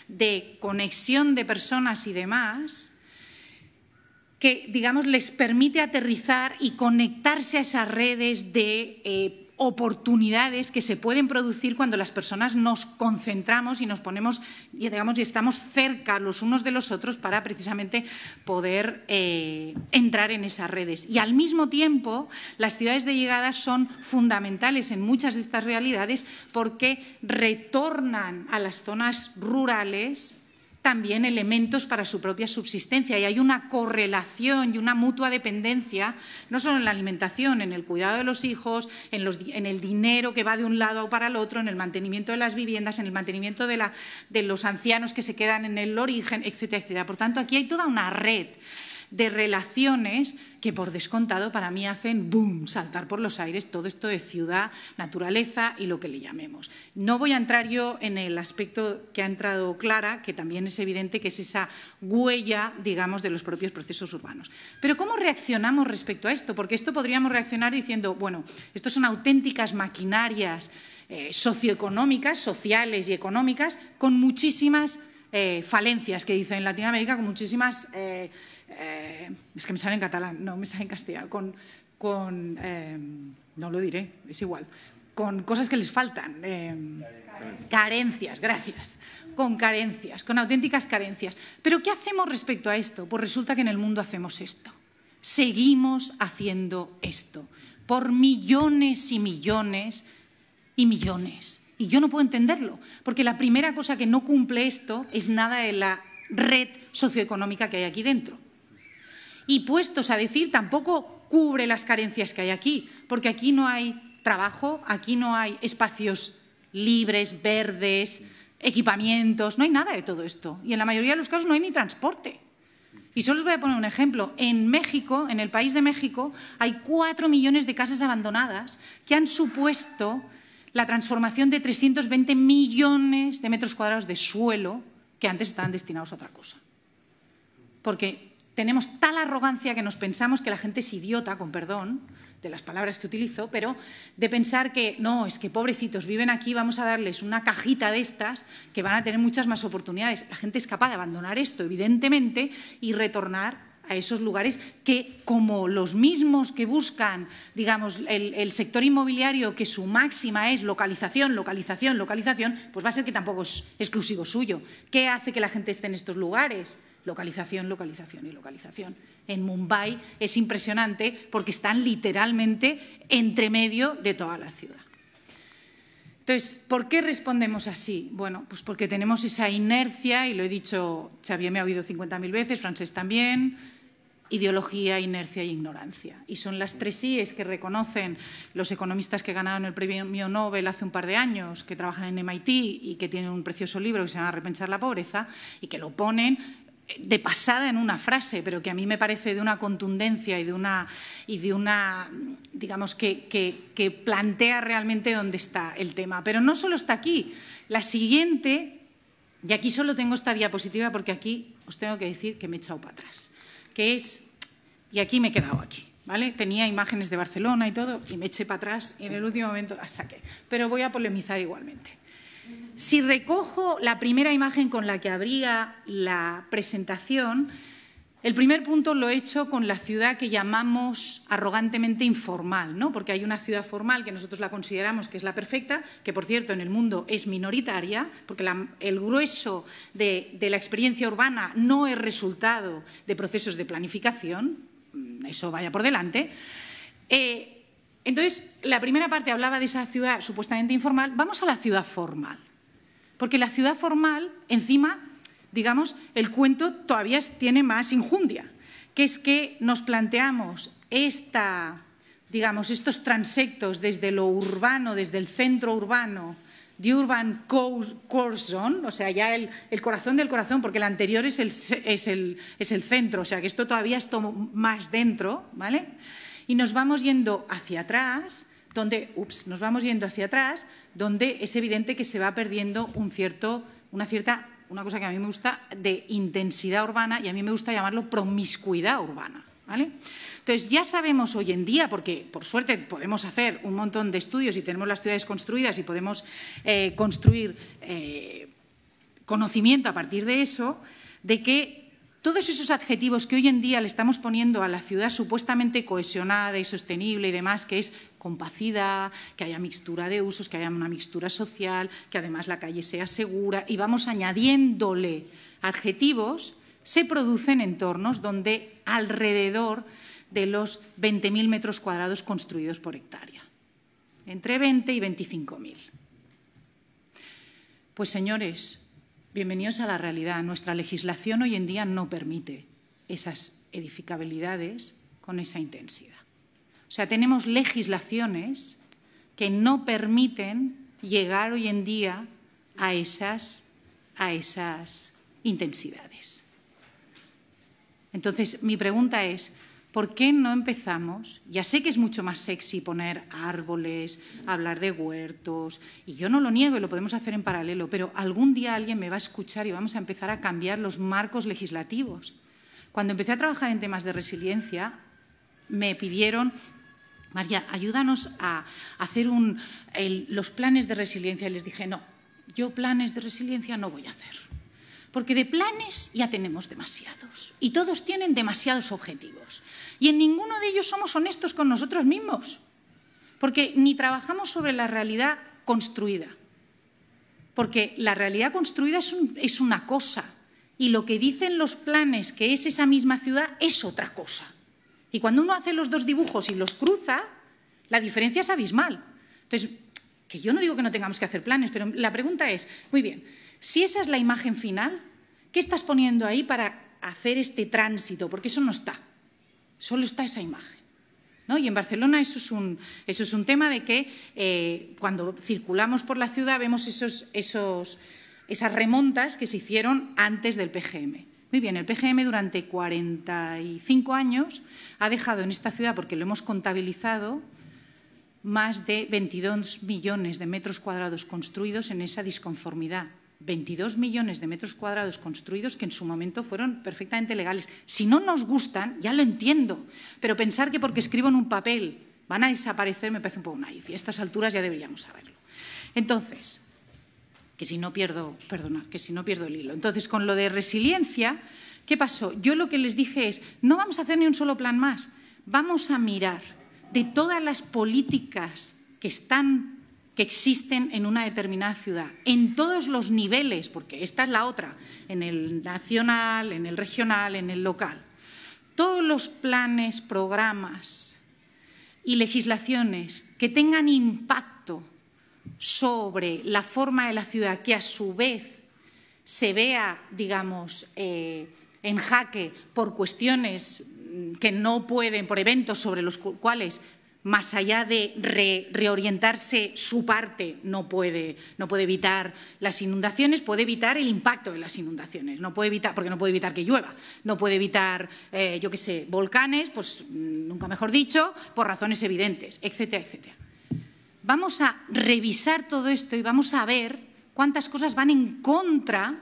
de conexión de personas y demás, que digamos les permite aterrizar y conectarse a esas redes de eh, oportunidades que se pueden producir cuando las personas nos concentramos y nos ponemos, digamos, y estamos cerca los unos de los otros para precisamente poder eh, entrar en esas redes. Y al mismo tiempo, las ciudades de llegada son fundamentales en muchas de estas realidades porque retornan a las zonas rurales también elementos para su propia subsistencia y hay una correlación y una mutua dependencia, no solo en la alimentación, en el cuidado de los hijos, en, el dinero que va de un lado para el otro, en el mantenimiento de las viviendas, en el mantenimiento de, de los ancianos que se quedan en el origen, etcétera, etcétera. Por tanto, aquí hay toda una red de relaciones que por descontado para mí hacen boom, saltar por los aires todo esto de ciudad, naturaleza y lo que le llamemos. No voy a entrar yo en el aspecto que ha entrado Clara, que también es evidente que es esa huella, digamos, de los propios procesos urbanos. Pero ¿cómo reaccionamos respecto a esto? Porque esto podríamos reaccionar diciendo, bueno, estos son auténticas maquinarias eh, socioeconómicas, sociales y económicas, con muchísimas eh, falencias que dice en Latinoamérica, con muchísimas... Eh, eh, es que me sale en catalán, no me sale en castellano, con, em, no lo diré, es igual, con cosas que les faltan, em, carencias, gracias, con carencias, con auténticas carencias. Pero ¿qué hacemos respecto a esto? Pues resulta que en el mundo hacemos esto, seguimos haciendo esto, por millones y millones y millones. Y yo no puedo entenderlo, porque la primera cosa que no cumple esto es nada de la red socioeconómica que hay aquí dentro y puestos a decir tampoco cubre las carencias que hay aquí, porque aquí no hay trabajo, aquí no hay espacios libres, verdes, equipamientos, no hay nada de todo esto. Y en la mayoría de los casos no hay ni transporte. Y solo os voy a poner un ejemplo. En México, en el país de México, hay cuatro millones de casas abandonadas que han supuesto la transformación de 320 millones de metros cuadrados de suelo que antes estaban destinados a otra cosa. Porque tenemos tal arrogancia que nos pensamos que la gente es idiota, con perdón de las palabras que utilizo, pero de pensar que no, es que pobrecitos viven aquí, vamos a darles una cajita de estas que van a tener muchas más oportunidades. La gente es capaz de abandonar esto, evidentemente, y retornar a esos lugares que, como los mismos que buscan, digamos, el, el, sector inmobiliario, que su máxima es localización, localización, localización, pues va a ser que tampoco es exclusivo suyo. ¿Qué hace que la gente esté en estos lugares? localización, localización y localización. En Mumbai es impresionante porque están literalmente entre medio de toda la ciudad. Entonces, ¿por qué respondemos así? Bueno, pues porque tenemos esa inercia, y lo he dicho, Xavier me ha oído 50.000 veces, Francés también, ideología, inercia e ignorancia. Y son las tres I's que reconocen los economistas que ganaron el premio Nobel hace un par de años, que trabajan en MIT y que tienen un precioso libro que se llama Repensar la pobreza, y que lo ponen de pasada en una frase, pero que a mí me parece de una contundencia y de una, digamos, que, plantea realmente dónde está el tema. Pero no solo está aquí. La siguiente, y aquí solo tengo esta diapositiva porque aquí os tengo que decir que me he echado para atrás, que es, y aquí me he quedado aquí, ¿vale? Tenía imágenes de Barcelona y todo, y me eché para atrás y en el último momento las saqué. Pero voy a polemizar igualmente. Si recojo la primera imagen con la que abría la presentación, el primer punto lo he hecho con la ciudad que llamamos arrogantemente informal, ¿no? porque hay una ciudad formal que nosotros la consideramos que es la perfecta, que por cierto en el mundo es minoritaria, porque el grueso de, la experiencia urbana no es resultado de procesos de planificación, mm, eso vaya por delante. Eh, entonces, la primera parte hablaba de esa ciudad supuestamente informal, vamos a la ciudad formal. Porque la ciudad formal, encima, digamos, el cuento todavía tiene más injundia, que es que nos planteamos esta, digamos, estos transectos desde lo urbano, desde el centro urbano, The Urban Core Zone, o sea, ya el, corazón del corazón, porque el anterior es el, es el centro, o sea, que esto todavía es más dentro, ¿vale? Y nos vamos yendo hacia atrás, donde, ups, nos vamos yendo hacia atrás, donde es evidente que se va perdiendo una cierta, una cosa que a mí me gusta, de intensidad urbana y a mí me gusta llamarlo promiscuidad urbana. ¿Vale? Entonces, ya sabemos hoy en día, porque por suerte podemos hacer un montón de estudios y tenemos las ciudades construidas y podemos eh, construir eh, conocimiento a partir de eso, de que todos esos adjetivos que hoy en día le estamos poniendo a la ciudad supuestamente cohesionada y sostenible y demás, que es compacida, que haya mixtura de usos, que haya una mixtura social, que además la calle sea segura, y vamos añadiéndole adjetivos, se producen entornos donde alrededor de los 20.000 metros cuadrados construidos por hectárea, entre 20 y 25.000. Pues señores, Bienvenidos a la realidad. Nuestra legislación hoy en día no permite esas edificabilidades con esa intensidad. O sea, tenemos legislaciones que no permiten llegar hoy en día a esas, a esas intensidades. Entonces, mi pregunta es, ¿por qué no empezamos? Ya sé que es mucho más sexy poner árboles, hablar de huertos, y yo no lo niego y lo podemos hacer en paralelo, pero algún día alguien me va a escuchar y vamos a empezar a cambiar los marcos legislativos. Cuando empecé a trabajar en temas de resiliencia, me pidieron María, ayúdanos a hacer los planes de resiliencia. Y les dije, no, yo planes de resiliencia no voy a hacer. Porque de planes ya tenemos demasiados. Y todos tienen demasiados objetivos. Y en ninguno de ellos somos honestos con nosotros mismos, porque ni trabajamos sobre la realidad construida, porque la realidad construida es, una cosa y lo que dicen los planes que es esa misma ciudad es otra cosa. Y cuando uno hace los dos dibujos y los cruza, la diferencia es abismal. Entonces, que yo no digo que no tengamos que hacer planes, pero la pregunta es, muy bien, si esa es la imagen final, ¿qué estás poniendo ahí para hacer este tránsito? Porque eso no está. Solo está esa imagen. ¿No? Y en Barcelona eso es un, tema de que eh, cuando circulamos por la ciudad vemos esas remontas que se hicieron antes del PGM. Muy bien, el PGM durante 45 años ha dejado en esta ciudad, porque lo hemos contabilizado, más de 22 millones de metros cuadrados construidos en esa disconformidad. 22 millones de metros cuadrados construidos que en su momento fueron perfectamente legales. Si no nos gustan, ya lo entiendo, pero pensar que porque escribo en un papel van a desaparecer me parece un poco naif y a estas alturas ya deberíamos saberlo. Entonces, que si no pierdo, perdona, que si no pierdo el hilo. Entonces, con lo de resiliencia, ¿qué pasó? Yo lo que les dije es, no vamos a hacer ni un solo plan más, vamos a mirar de todas las políticas que están que existen en una determinada ciudad, en todos los niveles, porque esta es la otra, en el nacional, en el regional, en el local. Todos los planes, programas y legislaciones que tengan impacto sobre la forma de la ciudad, que a su vez se vea, digamos, eh, en jaque por cuestiones que no pueden, por eventos sobre los cuales más allá de reorientarse su parte, no puede, evitar las inundaciones, puede evitar el impacto de las inundaciones, no puede evitar, porque no puede evitar que llueva, no puede evitar, eh, yo qué sé, volcanes, pues mm, nunca mejor dicho, por razones evidentes, etcétera, etcétera. Vamos a revisar todo esto y vamos a ver cuántas cosas van en contra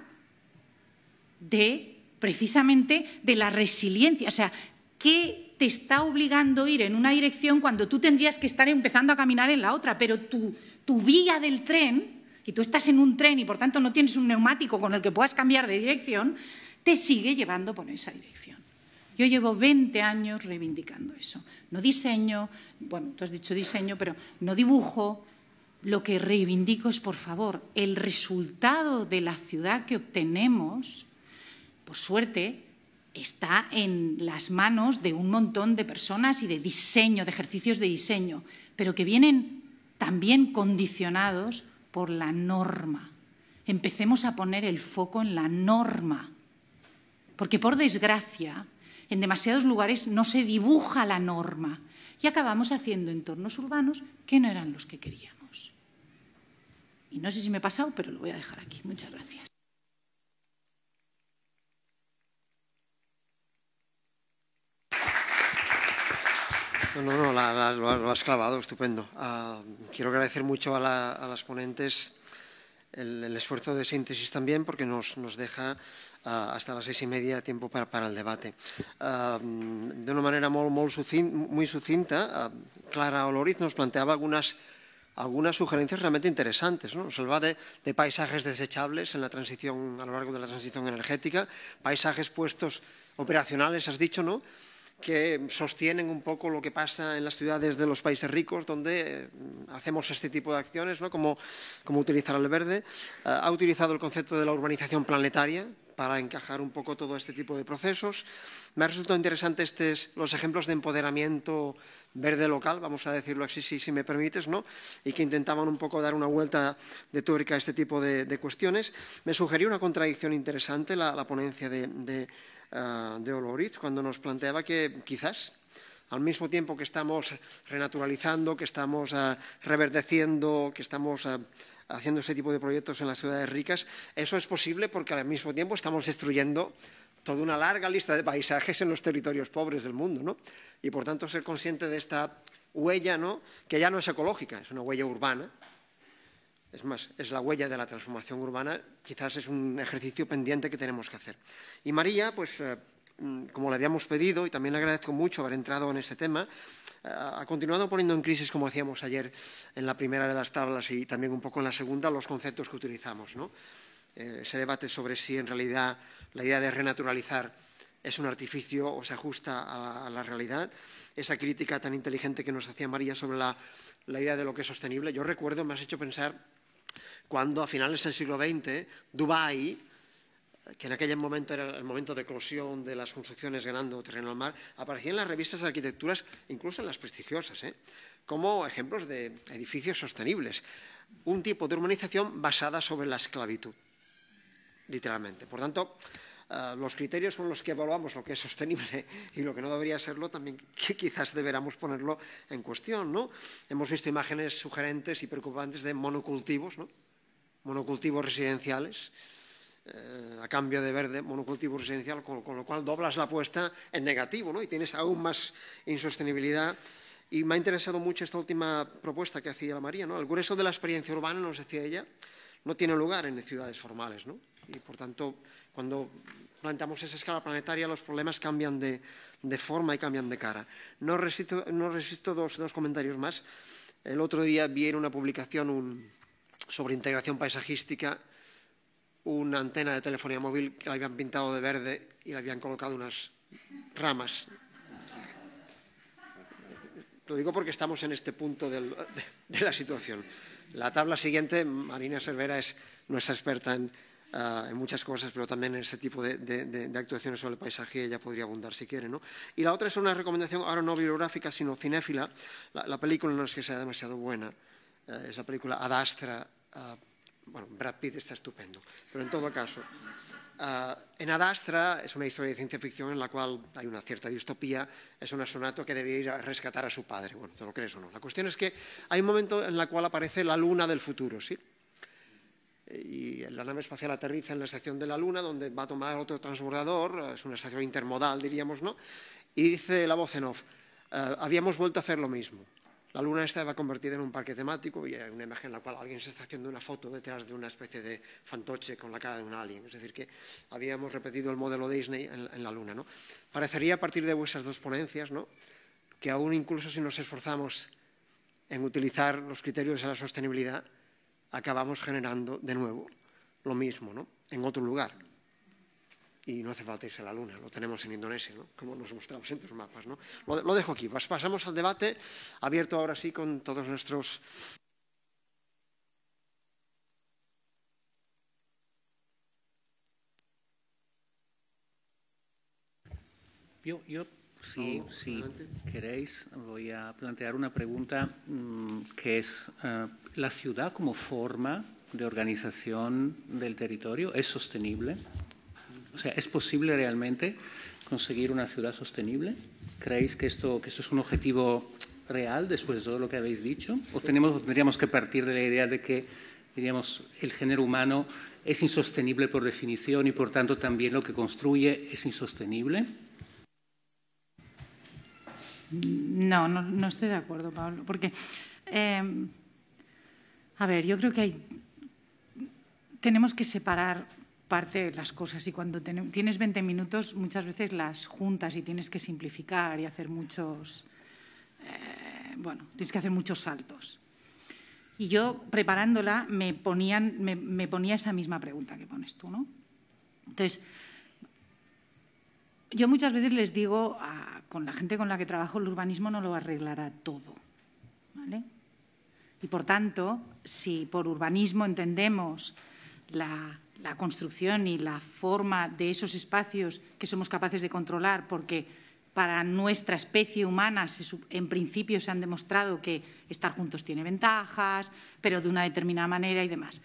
de precisamente de la resiliencia, o sea, qué te está obligando a ir en una dirección cuando tú tendrías que estar empezando a caminar en la otra, pero tu, vía del tren, y tú estás en un tren y por tanto no tienes un neumático con el que puedas cambiar de dirección, te sigue llevando por esa dirección. Yo llevo 20 años reivindicando eso. No diseño, bueno, tú has dicho diseño, pero no dibujo. Lo que reivindico es, por favor, el resultado de la ciudad que obtenemos, por suerte, está en las manos de un montón de personas y de diseño, de ejercicios de diseño, pero que vienen también condicionados por la norma. Empecemos a poner el foco en la norma, porque por desgracia en demasiados lugares no se dibuja la norma y acabamos haciendo entornos urbanos que no eran los que queríamos. Y no sé si me he pasado, pero lo voy a dejar aquí. Muchas gracias. No, no, no lo, has clavado, estupendo. Ah, quiero agradecer mucho a, las ponentes el, esfuerzo de síntesis también, porque nos, deja ah, hasta las seis y media tiempo para, el debate. Ah, de una manera muy sucinta, Clara Oloriz nos planteaba algunas sugerencias realmente interesantes. ¿no? Se de, paisajes desechables en la transición, a lo largo de la transición energética, paisajes puestos operacionales, has dicho, ¿no? que sostienen un poco lo que pasa en las ciudades de los países ricos, donde mm, hacemos este tipo de acciones, ¿no? como, como utilizar el verde. Eh, ha utilizado el concepto de la urbanización planetaria para encajar un poco todo este tipo de procesos. Me ha resultado interesante los ejemplos de empoderamiento verde local, vamos a decirlo así, si, me permites, ¿no? y que intentaban un poco dar una vuelta de tuerca a este tipo de, cuestiones. Me sugerió una contradicción interesante la, ponencia de, de eh, de Oloriz cuando nos planteaba que quizás al mismo tiempo que estamos renaturalizando, que estamos eh, reverdeciendo, que estamos eh, haciendo ese tipo de proyectos en las ciudades ricas, eso es posible porque al mismo tiempo estamos destruyendo toda una larga lista de paisajes en los territorios pobres del mundo, ¿no? Y por tanto ser consciente de esta huella, Que ya no es ecológica, es una huella urbana, es más, es la huella de la transformación urbana, quizás es un ejercicio pendiente que tenemos que hacer. Y María, pues, eh, mm, como le habíamos pedido, y también le agradezco mucho haber entrado en este tema, eh, ha continuado poniendo en crisis, como hacíamos ayer en la primera de las tablas y también un poco en la segunda, los conceptos que utilizamos. ¿no? Eh, ese debate sobre si en realidad la idea de renaturalizar es un artificio o se ajusta a la, realidad. Esa crítica tan inteligente que nos hacía María sobre la, la idea de lo que es sostenible. Yo recuerdo, me has hecho pensar cuando a finales del siglo XX Dubái, que en aquel momento era el momento de eclosión de las construcciones ganando terreno al mar, aparecía en las revistas de arquitecturas, incluso en las prestigiosas, ¿eh? como ejemplos de edificios sostenibles. Un tipo de urbanización basada sobre la esclavitud, literalmente. Por tanto, eh, los criterios con los que evaluamos lo que es sostenible <laughs> y lo que no debería serlo, también <laughs> quizás deberíamos ponerlo en cuestión. ¿no? Hemos visto imágenes sugerentes y preocupantes de monocultivos, ¿no? monocultivos residenciales, eh, a cambio de verde, monocultivo residencial, con, lo cual doblas la apuesta en negativo ¿no? y tienes aún más insostenibilidad. Y me ha interesado mucho esta última propuesta que hacía la María. ¿no? El grueso de la experiencia urbana, nos decía ella, no tiene lugar en ciudades formales. Y por tanto, cuando planteamos esa escala planetaria, los problemas cambian de, forma y cambian de cara. No resisto, no dos, dos comentarios más. El otro día vi en una publicación un, sobre integración paisajística una antena de telefonía móvil que la habían pintado de verde y le habían colocado unas ramas. Lo digo porque estamos en este punto de, la situación. La tabla siguiente, Marina Cervera es nuestra experta en, ah, muchas cosas, pero también en ese tipo de, actuaciones sobre el paisaje, ella podría abundar si quiere. ¿no? Y la otra es una recomendación, ahora no bibliográfica, sino cinéfila. La, película no es que sea demasiado buena, es eh, esa película Adastra Ah, bueno, Brad Pitt está estupendo, pero en todo caso, ah, en Adastra es una historia de ciencia ficción en la cual hay una cierta distopía, es un asonato que debe ir a rescatar a su padre, bueno, te lo crees o no. La cuestión es que hay un momento en la cual aparece la luna del futuro, ¿sí? y la nave espacial aterriza en la estación de la Luna, donde va a tomar otro transbordador, es una estación intermodal, diríamos, ¿no? Y dice la voz en off, ah, habíamos vuelto a hacer lo mismo. La luna esta va convertida en un parque temático y hay una imagen en la cual alguien se está haciendo una foto detrás de una especie de fantoche con la cara de un alien. Es decir, que habíamos repetido el modelo Disney en, la luna. Parecería a partir de vuestras dos ponencias que aún incluso si nos esforzamos en utilizar los criterios de la sostenibilidad, acabamos generando de nuevo lo mismo en otro lugar y no hace falta irse a la Luna, lo tenemos en Indonesia, ¿no? como nos mostramos en tus mapas. ¿no? Lo, dejo aquí, pasamos al debate abierto ahora sí con todos nuestros... Yo, si oh, queréis, voy a plantear una pregunta mm, que es, eh, ¿la ciudad como forma de organización del territorio es sostenible? O sea, ¿es posible realmente conseguir una ciudad sostenible? ¿Creéis que esto, que es un objetivo real después de todo lo que habéis dicho? ¿O tendríamos que partir de la idea de que diríamos, el género humano es insostenible por definición y por tanto también lo que construye es insostenible? No, no, estoy de acuerdo, Pablo, porque, em, a ver, yo creo que hay, tenemos que separar parte de las cosas y cuando tienes 20 minutos muchas veces las juntas y tienes que simplificar y hacer muchos, eh, bueno, tienes que hacer muchos saltos. Y yo preparándola me, ponían, me, me ponía esa misma pregunta que pones tú, ¿no? Entonces, yo muchas veces les digo, con la gente con la que trabajo, el urbanismo no lo arreglará todo. ¿vale? Y por tanto, si por urbanismo entendemos la la construcción y la forma de esos espacios que somos capaces de controlar, porque para nuestra especie humana en principio se han demostrado que estar juntos tiene ventajas, pero de una determinada manera y demás.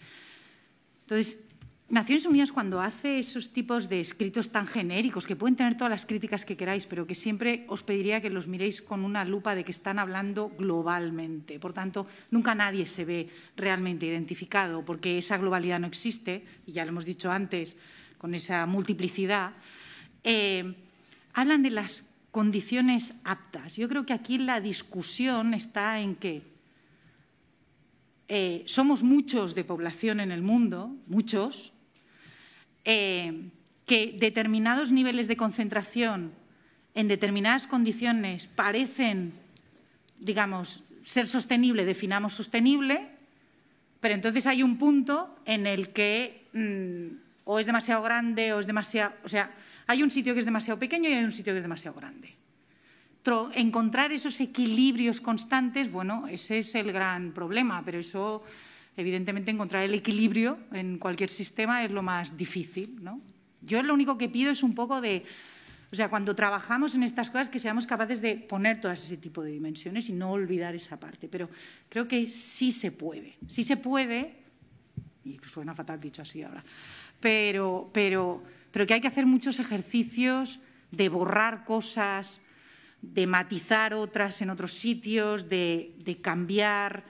Entonces, Naciones Unidas cuando hace esos tipos de escritos tan genéricos, que pueden tener todas las críticas que queráis, pero que siempre os pediría que los miréis con una lupa de que están hablando globalmente. Por tanto, nunca nadie se ve realmente identificado, porque esa globalidad no existe, y ya lo hemos dicho antes, con esa multiplicidad. Eh, hablan de las condiciones aptas. Yo creo que aquí la discusión está en que eh, somos muchos de población en el mundo, muchos, eh, que determinados niveles de concentración en determinadas condiciones parecen, digamos, ser sostenible, definamos sostenible, pero entonces hay un punto en el que mm, o es demasiado grande o es demasiado... O sea, hay un sitio que es demasiado pequeño y hay un sitio que es demasiado grande. encontrar esos equilibrios constantes, bueno, ese es el gran problema, pero eso Evidentemente, encontrar el equilibrio en cualquier sistema es lo más difícil. ¿no? Yo lo único que pido es un poco de, o sea, cuando trabajamos en estas cosas, que seamos capaces de poner todas ese tipo de dimensiones y no olvidar esa parte. Pero creo que sí se puede, sí se puede, y suena fatal dicho así ahora, pero, que hay que hacer muchos ejercicios de borrar cosas, de matizar otras en otros sitios, de cambiar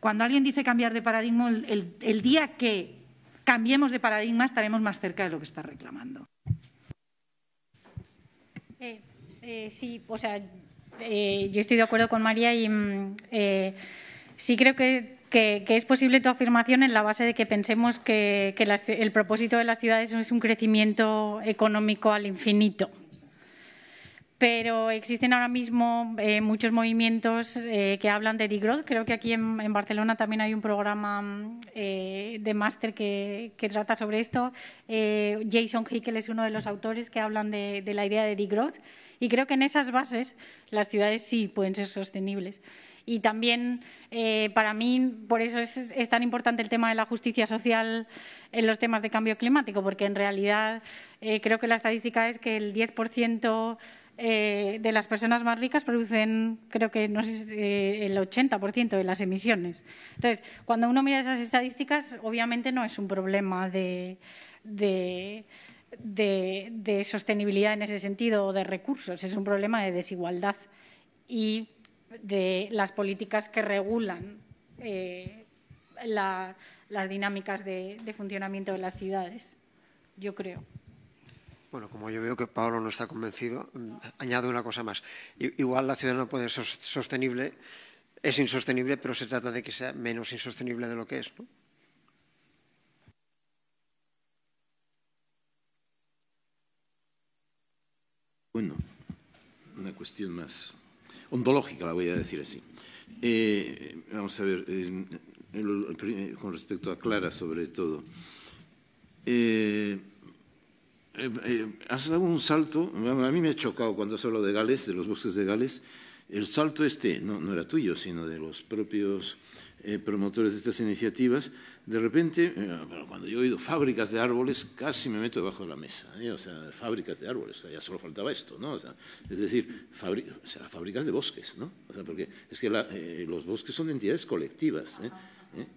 cuando alguien dice cambiar de paradigma, el, día que cambiemos de paradigma estaremos más cerca de lo que está reclamando. Eh, eh, sí, o sea, eh, yo estoy de acuerdo con María y mm, sí creo que, es posible tu afirmación en la base de que pensemos que, el propósito de las ciudades no es un crecimiento económico al infinito pero existen ahora mismo eh, muchos movimientos eh, que hablan de degrowth. Creo que aquí en, Barcelona también hay un programa eh, de máster que, trata sobre esto. Jason Hickel es uno de los autores que hablan de, la idea de degrowth. Y creo que en esas bases las ciudades sí pueden ser sostenibles. Y también para mí, por eso es, tan importante el tema de la justicia social en los temas de cambio climático, porque en realidad creo que la estadística es que el 10% eh, de las personas más ricas producen, creo que no sé, eh, el 80% de las emisiones. Entonces, cuando uno mira esas estadísticas, obviamente no es un problema de, sostenibilidad en ese sentido o de recursos, es un problema de desigualdad y de las políticas que regulan eh, las dinámicas de funcionamiento de las ciudades, yo creo. Bueno, como yo veo que Pablo no está convencido, mm, añado una cosa más. Igual la ciudad no puede ser sostenible, es insostenible, pero se trata de que sea menos insostenible de lo que es. Bueno, una cuestión más ontológica, la voy a decir así. Eh, vamos a ver, con respecto a Clara sobre todo. Eh, eh, eh, has dado un salto, a mí me ha chocado cuando has hablado de Gales, de los bosques de Gales, el salto este no, era tuyo, sino de los propios eh, promotores de estas iniciativas. De repente, cuando yo he oído fábricas de árboles, casi me meto debajo de la mesa. O sea, fábricas de árboles, ya solo faltaba esto, ¿no? es decir, fábricas de bosques, ¿no? porque es que los bosques son entidades colectivas,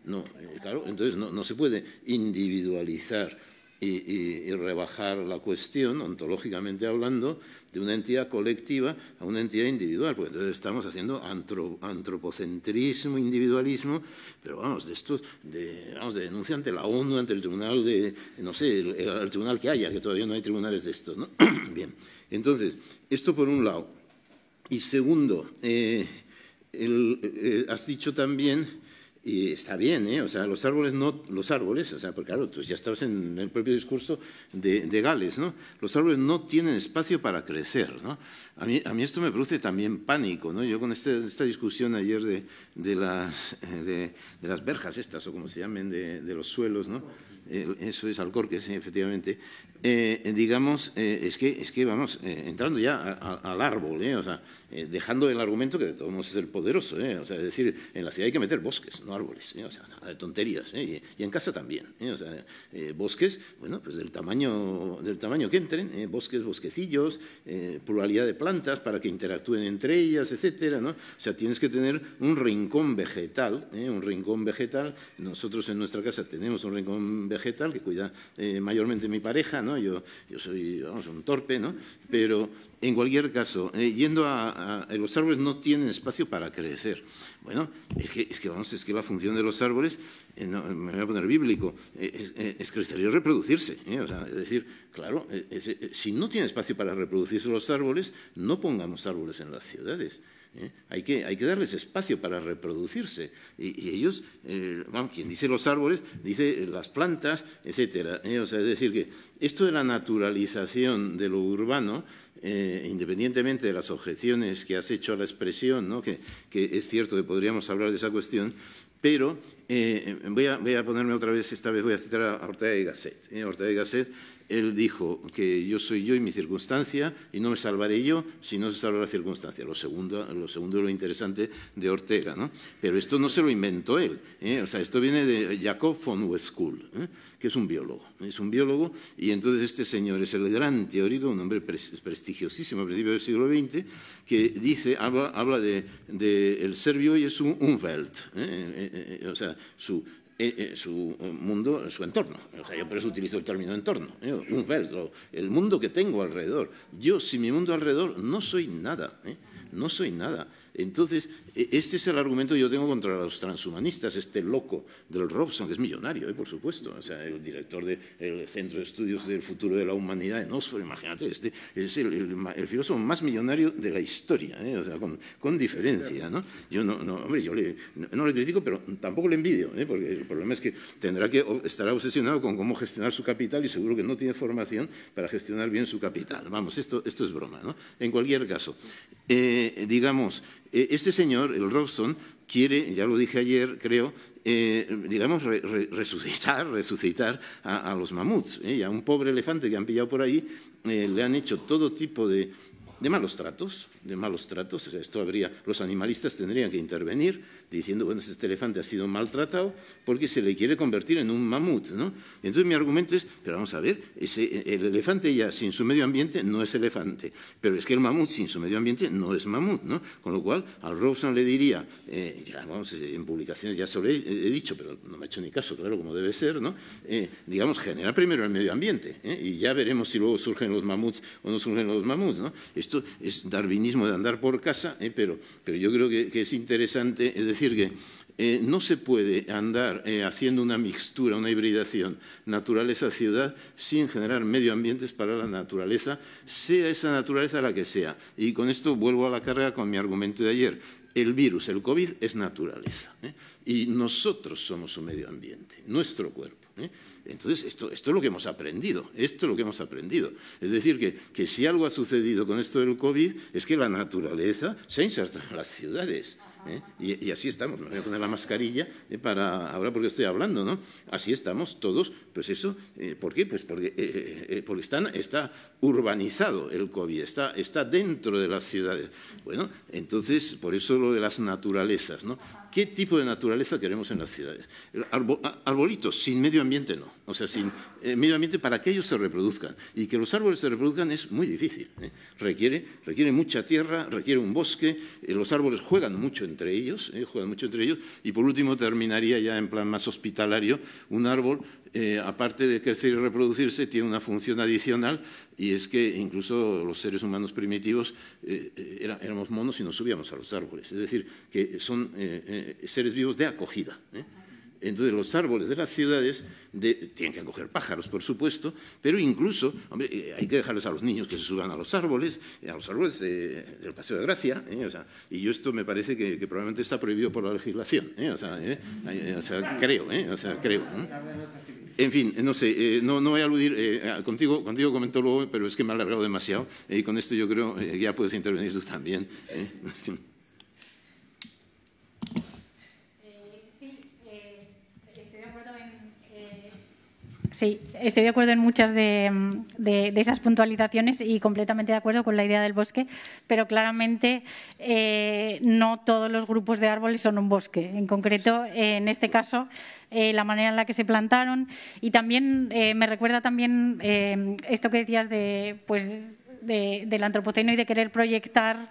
No, claro, entonces no, se puede individualizar y, rebajar la cuestión, ontológicamente hablando, de una entidad colectiva a una entidad individual, porque entonces estamos haciendo antropocentrismo, individualismo, pero vamos, de estos, vamos, de denuncia ante la ONU, ante el tribunal de, no sé, el, tribunal que haya, que todavía no hay tribunales de estos, ¿no? <clears throat> Bien, entonces, esto por un lado. Y segundo, eh, eh, has dicho también y está bien, ¿eh? O sea, los árboles no, los árboles, o sea, porque claro, tú ya estabas en el propio discurso de, Gales, ¿no? Los árboles no tienen espacio para crecer, ¿no? A mí, a mí esto me produce también pánico, ¿no? Yo con este, esta discusión ayer de, las, eh, de, de, las verjas estas, o como se llamen, de, los suelos, ¿no? Eh, eso es Alcorque, sí, efectivamente, eh, digamos, eh, es, que, es que vamos, entrando ya al árbol, o sea, dejando el argumento que de todos modos es el poderoso, o sea, es decir, en la ciudad hay que meter bosques, no árboles, o tonterías, y, en casa también, o sea, bosques, bueno, pues del tamaño, del tamaño que entren, bosques, bosquecillos, pluralidad de plantas para que interactúen entre ellas, etcétera, ¿no? O sea, tienes que tener un rincón vegetal, un rincón vegetal, nosotros en nuestra casa tenemos un rincón vegetal, vegetal que cuida eh, mayormente mi pareja, ¿no? Yo, yo soy, un torpe, ¿no? Pero en cualquier caso, eh, yendo a, eh, Los árboles no tienen espacio para crecer. Bueno, es que, es que la función de los árboles, me voy a poner bíblico, es, crecer y reproducirse. es decir, claro, si no tiene espacio para reproducirse los árboles, no pongamos árboles en las ciudades. ¿eh? Hay, que, hay que darles espacio para reproducirse. Y, ellos, bueno, eh, quien dice los árboles, dice eh, las plantas, etc. es decir, que esto de la naturalización de lo urbano, independientemente de las objeciones que has hecho a la expresión, que, que es cierto que podríamos hablar de esa cuestión, pero voy a, voy, a, ponerme otra vez, esta vez voy a citar a Ortega y Gasset. Ortega y Gasset él dijo que yo soy yo y mi circunstancia, y no me salvaré yo si no se salva la circunstancia. Lo segundo, lo segundo lo interesante de Ortega, ¿no? Pero esto no se lo inventó él, ¿eh? o sea, esto viene de Jacob von Weskull, ¿eh? que es un biólogo, es un biólogo, y entonces este señor es el gran teórico, un hombre prestigiosísimo a principios del siglo XX, que dice, habla, del de, el serbio y es un Umwelt, ¿eh? o sea, su eh, eh, su eh, mundo, su entorno. O sea, yo por eso utilizo el término entorno, un verbo, el mundo que tengo alrededor. Yo, sin mi mundo alrededor, no soy nada. No soy nada. Entonces, e, este es el argumento que yo tengo contra los transhumanistas, este loco del Robson, que es millonario, eh, por supuesto, o sea, el director del Centro de Estudios del Futuro de la Humanidad en Oxford, imagínate, este es el, filósofo más millonario de la historia, eh, o con, diferencia, ¿no? Yo no, le, critico, pero tampoco le envidio, eh, porque el problema es que tendrá que estar obsesionado con cómo gestionar su capital y seguro que no tiene formación para gestionar bien su capital. Vamos, esto, es broma, ¿no? En cualquier caso, eh, digamos, eh, este señor, el Robson, quiere, ya lo dije ayer, creo, eh, digamos, resucitar, resucitar a, los mamuts. a un pobre elefante que han pillado por ahí le han hecho todo tipo de, malos tratos, de malos tratos. esto habría, los animalistas tendrían que intervenir diciendo, bueno, este elefante ha sido maltratado porque se le quiere convertir en un mamut, ¿no? Entonces mi argumento es, pero vamos a ver, el elefante ya sin su medio ambiente no es elefante, pero es que el mamut sin su medio ambiente no es mamut, ¿no? Con lo cual, a Robson le diría, eh, ya en publicaciones ya sobre he dicho, pero no me ha hecho ni caso, claro, como debe ser, ¿no? Eh, digamos, genera primero el medio ambiente ¿eh? y ya veremos si luego surgen los mamuts o no surgen los mamuts, ¿no? Esto es darwinismo de andar por casa, pero, pero yo creo que, es interesante, que eh, no se puede andar eh, haciendo una mixtura, una hibridación naturaleza-ciudad sin generar medio para la naturaleza, sea esa naturaleza la que sea. Y con esto vuelvo a la carga con mi argumento de ayer. El virus, el COVID, es naturaleza. ¿eh? Y nosotros somos su medio ambiente, nuestro cuerpo. Entonces, esto, es lo que hemos aprendido, esto es lo que hemos aprendido. Es decir, que, que si algo ha sucedido con esto del COVID es que la naturaleza se ha insertado en las ciudades. ¿eh? Y, así estamos, me voy a poner la mascarilla eh, para ahora porque estoy hablando, ¿no? Así estamos todos, pues eso, eh, ¿por qué? Pues porque, porque está urbanizado el COVID, está, está dentro de las ciudades. Bueno, entonces, por eso lo de las naturalezas, ¿no? ¿Qué tipo de naturaleza queremos en las ciudades? arbolitos, sin medio ambiente no. O sea, sin eh, medio ambiente para que ellos se reproduzcan. Y que los árboles se reproduzcan es muy difícil. ¿eh? Requiere, mucha tierra, requiere un bosque, eh, los árboles juegan mucho entre ellos, juegan mucho entre ellos. Y por último terminaría ya en plan más hospitalario, un árbol, aparte de crecer y reproducirse, tiene una función adicional y es que incluso los seres humanos primitivos éramos monos y nos subíamos a los árboles. Es decir, que son seres vivos de acogida. Entonces los árboles de las ciudades tienen que acoger pájaros, por supuesto, pero incluso, hombre, eh, hay que dejarles a los niños que se suban a los árboles, eh, a los árboles eh, del Paseo de Gracia, o sea, y yo esto me parece que, probablemente está prohibido por la legislación, o, sea, creo, o sea, creo. En fin, no sé, no, voy a aludir, contigo, contigo comentó luego, pero es que me ha alargado demasiado, y con esto yo creo que ya puedes intervenir tú también. <laughs> Sí, estoy de acuerdo en muchas de, esas puntualizaciones y completamente de acuerdo con la idea del bosque, pero claramente eh, no todos los grupos de árboles son un bosque. En concreto, eh, en este caso, eh, la manera en la que se plantaron y también me recuerda también esto que decías de, pues, del antropoceno y de querer proyectar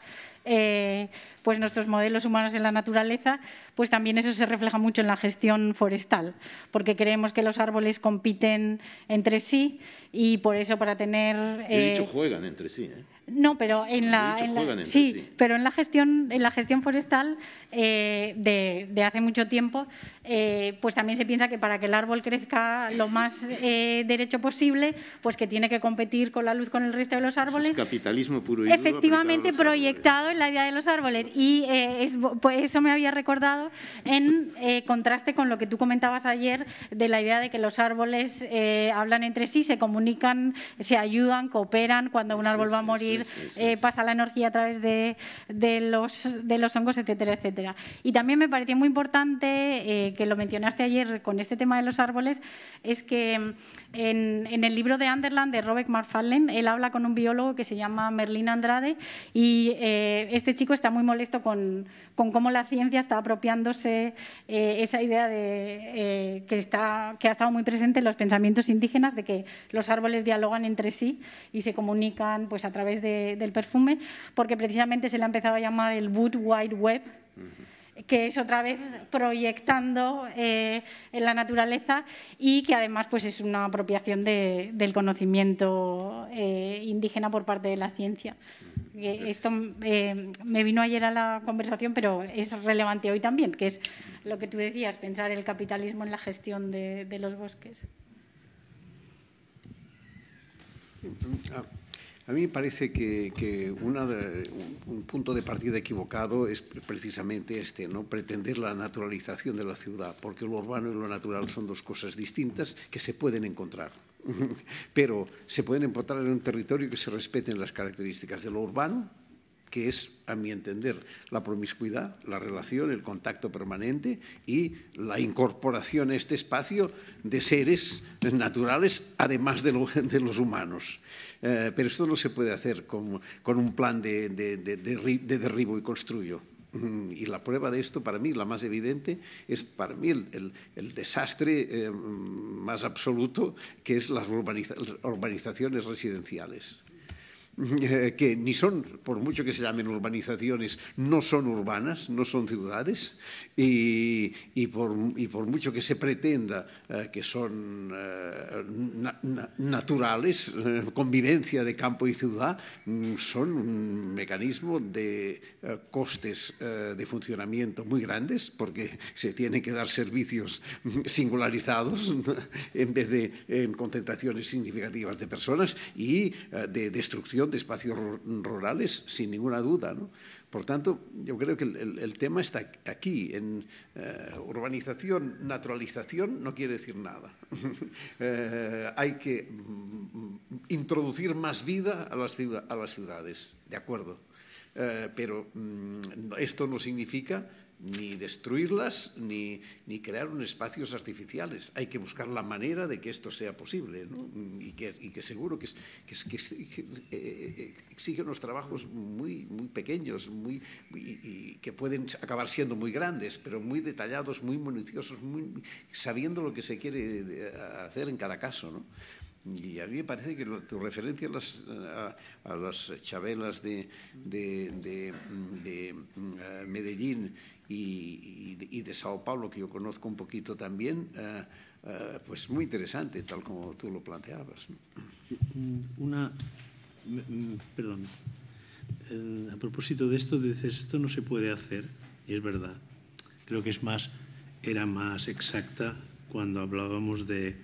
pues nuestros modelos humanos en la naturaleza, pues también eso se refleja mucho en la gestión forestal, porque creemos que los árboles compiten entre sí y por eso para tener... He dicho eh, juegan entre sí, ¿eh? No, pero en la, sí, pero en la gestión, en la gestión forestal eh, de, hace mucho tiempo, eh, pues también se piensa que para que el árbol crezca lo más eh, derecho posible, pues que tiene que competir con la luz con el resto de los árboles. capitalismo puro y Efectivamente proyectado en la idea de los árboles y pues eso me había recordado en contraste con lo que tú comentabas ayer de la idea de que los árboles hablan entre sí, se comunican, se ayudan, cooperan cuando un árbol va a morir eh, pasa la energía a través de, los, hongos, etcétera, etcétera. Y también me pareció muy importante, eh, que lo mencionaste ayer con este tema de los árboles, es que mm, en, el libro de Underland de Robert McFarlane, él habla con un biólogo que se llama Merlín Andrade y eh, este chico está muy molesto con con cómo la ciencia está apropiándose eh, esa idea de, eh, que, está, que ha estado muy presente en los pensamientos indígenas de que los árboles dialogan entre sí y se comunican pues, a través del perfume, porque precisamente se le ha empezado a llamar el Wood Wide Web que es otra vez proyectando eh, en la naturaleza y que además pues es una apropiación del conocimiento eh, indígena por parte de la ciencia. Eh, esto me vino ayer a la conversación, pero es relevante hoy también, que es lo que tú decías, pensar el capitalismo en la gestión de, los bosques. Ah, a mí me parece que, un, punto de partida equivocado es precisamente este, ¿no? pretender la naturalización de la ciudad, porque lo urbano y lo natural son dos cosas distintas que se pueden encontrar. <laughs> Pero se pueden encontrar en un territorio que se respeten las características de lo urbano que es, a mi entender, la promiscuidad, la relación, el contacto permanente y la incorporación a este espacio de seres naturales, además de, <laughs> los humanos. Eh, pero esto no se puede hacer con, un plan de, derribo y construyo. Mm, y la prueba de esto, para mí, la más evidente, es para mí el, desastre eh, mm, más absoluto, que es las urbanizaciones residenciales. <laughs> Eh, que ni son, por mucho que se llamen urbanizaciones, no son urbanas, no son ciudades, y, y, por, y por, mucho que se pretenda eh, que son eh, naturales, convivencia de campo y ciudad, mm, son un mecanismo de costes de funcionamiento muy grandes, porque se tienen que dar servicios mm, singularizados <laughs> en vez de en concentraciones significativas de personas y de destrucción de espacios rurales, sin ninguna duda. Por tanto, yo creo que el, tema está aquí, en eh, urbanización, naturalización, no quiere decir nada. <laughs> Eh, hay que mm, introducir más vida a las, ciudades, de acuerdo. Eh, pero mm, esto no significa ni destruirlas ni, crear espacios artificiales. Hay que buscar la manera de que esto sea posible y, que, seguro que, es, que, eh, eh, exige unos trabajos muy, muy pequeños que pueden acabar siendo muy grandes, pero muy detallados, muy minuciosos, sabiendo lo que se quiere eh, hacer en cada caso. Y a mí me parece que tu referencia a las, a, de mm, Medellín y, de Sao Paulo, que yo conozco un poquito también, eh, eh, pues muy interesante, tal como tú lo planteabas. Mm, una, mm, perdón, a propósito de esto, dices, esto no se puede hacer, y es verdad. Creo que es más, era más exacta cuando hablábamos de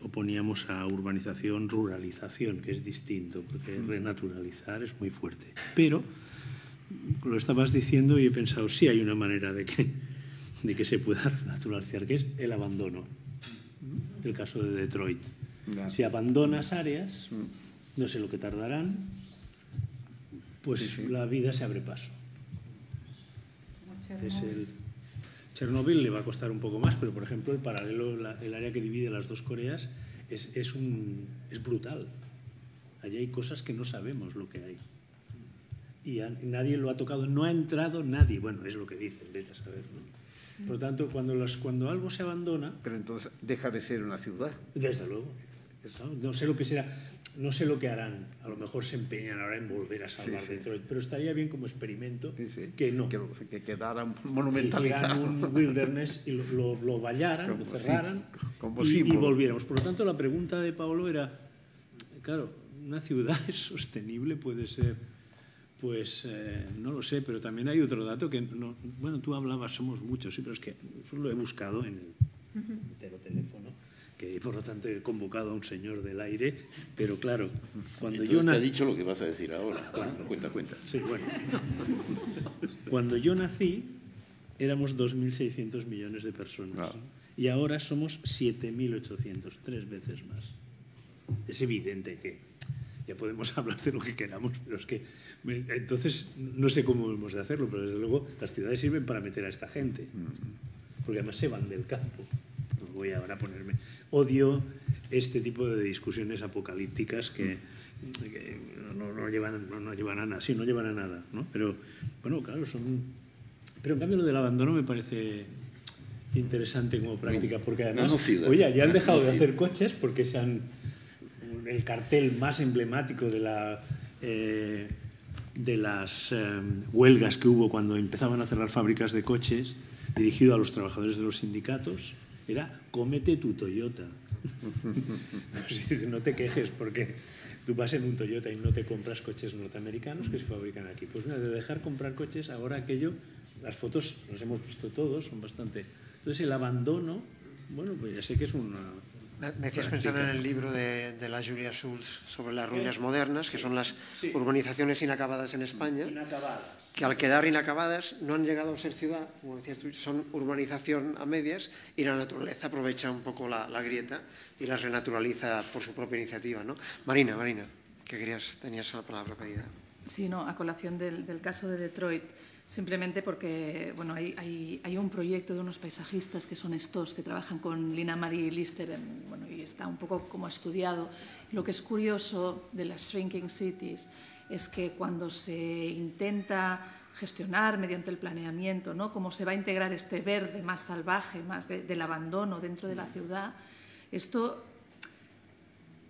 oponíamos a urbanización, ruralización, que es distinto, porque mm. renaturalizar es muy fuerte. Pero lo estabas diciendo y he pensado, sí hay una manera de que, de que se pueda naturalizar, que es el abandono. El caso de Detroit. Si abandonas áreas, mm. no sé lo que tardarán, pues la vida se abre paso. el... Chernobyl le va a costar un poco más, pero por ejemplo el paralelo, el área que divide las dos Coreas es, es, un, es brutal. Allí hay cosas que no sabemos lo que hay y nadie lo ha tocado, no ha entrado nadie. Bueno, es lo que dicen, vete a saber, Por lo tanto, cuando, cuando algo se abandona... Pero entonces deja de ser una ciudad. Desde luego. ¿no? sé lo que será, no sé lo que harán. A lo mejor se empeñan ahora en volver a salvar Detroit, pero estaría bien como experimento que no. Que, que quedara un wilderness y lo, vallaran, lo cerraran y, y, volviéramos. Por lo tanto, la pregunta de Paolo era, claro, ¿una ciudad es <laughs> sostenible? ¿Puede ser pues eh, no lo sé, pero también hay otro dato que, bueno, tú hablabas, somos muchos, sí, pero es que lo he buscado en el, en teléfono, que por lo tanto he convocado a un señor del aire, pero claro, cuando yo... Te ha dicho lo que vas a decir ahora, ah, cuenta, cuenta. Sí, bueno. Cuando yo nací éramos 2.600 millones de personas y ahora somos 7.800, tres veces más. Es evidente que ya podemos <laughs> hablar de lo que queramos, pero es que entonces no sé cómo hemos de hacerlo, pero desde luego las ciudades sirven para meter a esta gente, mm. porque además se van del campo. voy ahora a ponerme. Odio este tipo de discusiones apocalípticas que, no, llevan, no, llevan a nada, sí, no llevan a nada, Pero bueno, claro, son. Pero en cambio lo del abandono me parece interesante como práctica, porque además, oye, ya han dejado de hacer coches porque se han el cartel más emblemático de, la, eh, de las eh, huelgas que hubo cuando empezaban a cerrar fábricas de coches, dirigido a los trabajadores de los sindicatos, era cómete tu Toyota. <laughs> no te quejes porque tú vas en un Toyota y no te compras coches norteamericanos que se fabrican aquí. Pues mira, de dejar comprar coches, ahora aquello, las fotos las hemos visto todos, son bastante... Entonces el abandono, bueno, pues ya sé que es una me hacías pensar en el libro de, de, la Julia Schultz sobre las ruinas modernas, que son las urbanizaciones inacabadas en España, que al quedar inacabadas no han llegado a ser ciudad, como decías tú, son urbanización a medias y la naturaleza aprovecha un poco la, grieta y las renaturaliza por su propia iniciativa. ¿no? Marina, Marina, que querías, tenías la palabra pedida. Sí, no, a colación del, del caso de Detroit simplemente porque hay, un proyecto de unos paisajistas que son estos, que trabajan con Lina Marie Lister y está un poco como estudiado. Lo que es curioso de las shrinking cities es que cuando se intenta gestionar mediante el planeamiento, ¿no? cómo se va a integrar este verde más salvaje, más del abandono dentro de la ciudad, esto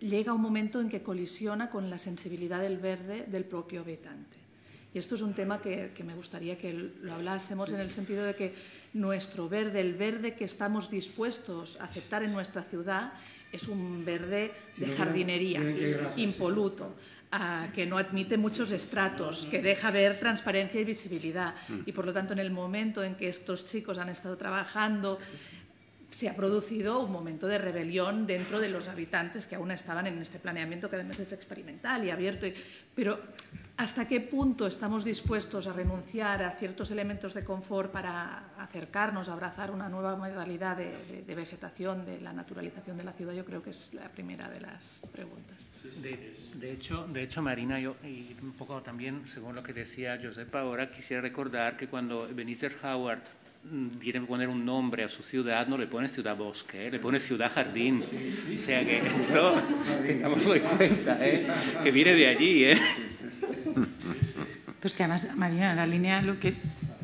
llega a un momento en que colisiona con la sensibilidad del verde del propio habitante. Y esto es un tema que, me gustaría que lo hablásemos en el sentido de que nuestro verde, el verde que estamos dispuestos a aceptar en nuestra ciudad, es un verde de jardinería, impoluto, que no admite muchos estratos, que deja ver transparencia y visibilidad. Mm. Y por lo tanto, en el momento en que estos chicos han estado trabajando, se ha producido un momento de rebelión dentro de los habitantes que aún estaban en este planeamiento que además es experimental y abierto. pero hasta qué punto estamos dispuestos a renunciar a ciertos elementos de confort para acercarnos, abrazar una nueva modalidad de, vegetación, de la naturalización de la ciudad, yo creo que es la primera de las preguntas. De, hecho, de hecho, Marina, yo, y un poco también, según lo que decía Josepa ahora, quisiera recordar que cuando Ebenezer Howard mm, quiere poner un nombre a su ciudad, no le pone ciudad bosque, ¿eh? le pone ciudad jardín. O sea que esto, <laughs> tengámoslo en cuenta, ¿eh? que viene de allí. ¿eh? <laughs> Pues que además, Marina, en la línea de lo que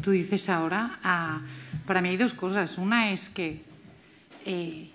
tú dices ahora, para mí hay dos cosas. Una es que eh,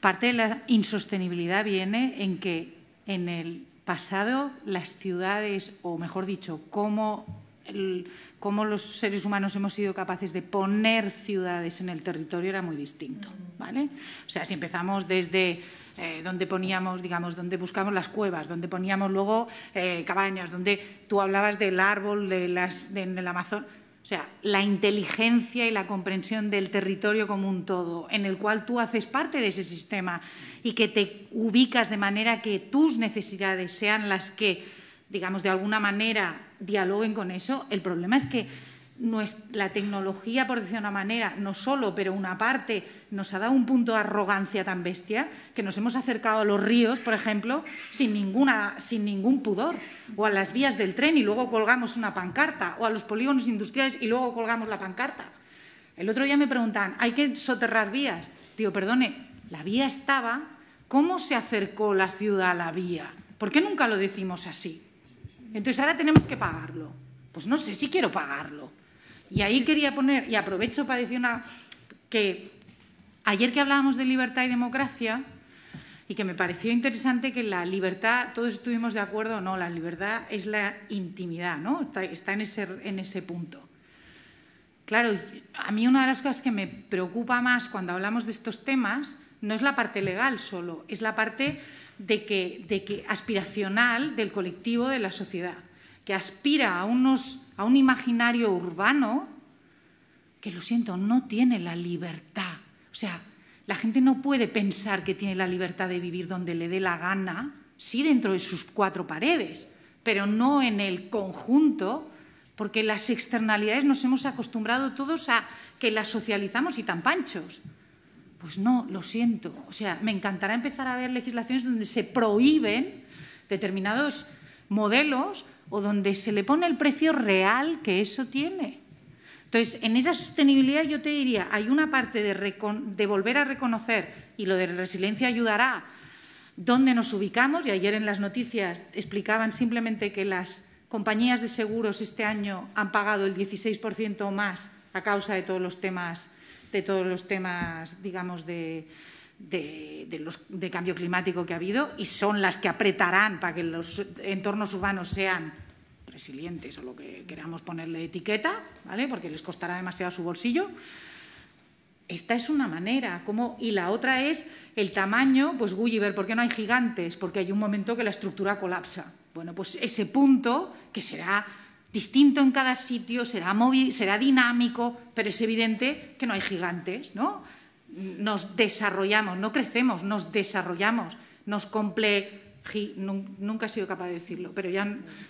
parte de la insostenibilidad viene en que en el pasado las ciudades, o mejor dicho, cómo, los seres humanos hemos sido capaces de poner ciudades en el territorio era muy distinto. ¿vale? O sea, si empezamos desde eh, donde poníamos, digamos, donde buscamos las cuevas, donde poníamos luego eh, cabañas, donde tú hablabas del árbol, de las, Amazon. O sea, la inteligencia y la comprensión del territorio como un todo, en el cual tú haces parte de ese sistema y que te ubicas de manera que tus necesidades sean las que, digamos, de alguna manera dialoguen con eso. El problema es que la tecnología, por decir una manera, no solo, pero una parte, nos ha dado un punto de arrogancia tan bestia que nos hemos acercado a los ríos, por ejemplo, sin, sin ningún pudor, o a las vías del tren y luego colgamos una pancarta, o a los polígonos industriales y luego colgamos la pancarta. El otro día me preguntan: ¿hay que soterrar vías? Digo, perdone, la vía estaba, ¿cómo se acercó la ciudad a la vía? ¿Por qué nunca lo decimos así? Entonces ahora tenemos que pagarlo. Pues no sé si quiero pagarlo. Y ahí quería poner, y aprovecho para decir una, que ayer que hablábamos de libertad y democracia, y que me pareció interesante que la libertad, todos estuvimos de acuerdo no, la libertad es la intimidad, ¿no? Está, en, ese, en ese punto. Claro, a mí una de las cosas que me preocupa más cuando hablamos de estos temas no es la parte legal solo, es la parte de que, de que aspiracional del colectivo de la sociedad, que aspira a unos a un imaginario urbano que, lo siento, no tiene la libertad. O sea, la gente no puede pensar que tiene la libertad de vivir donde le dé la gana, sí dentro de sus cuatro paredes, pero no en el conjunto, porque las externalidades nos hemos acostumbrado todos a que las socializamos y tan panchos. Pues no, lo siento. O sea, me encantará empezar a ver legislaciones donde se prohíben determinados modelos o donde se le pone el precio real que eso tiene. Entonces, en esa sostenibilidad yo te diría, hay una parte de, volver a reconocer, y lo de resiliencia ayudará, dónde nos ubicamos, y ayer en las noticias explicaban simplemente que las compañías de seguros este año han pagado el 16% o más a causa de todos los temas, de todos los temas, digamos, de, de, cambio climático que ha habido y son las que apretarán para que los entornos urbanos sean resilientes o lo que queramos ponerle etiqueta, ¿vale? porque les costará demasiado su bolsillo. Esta es una manera, y la otra es el tamaño, pues Gulliver, ¿por qué no hay gigantes? Porque hay un momento que la estructura colapsa. Bueno, pues ese punto, que será distinto en cada sitio, será, será dinámico, pero es evidente que no hay gigantes, ¿no? nos desarrollamos, no crecemos, nos desarrollamos, nos complejamos nunca he sido capaz de decirlo, pero ya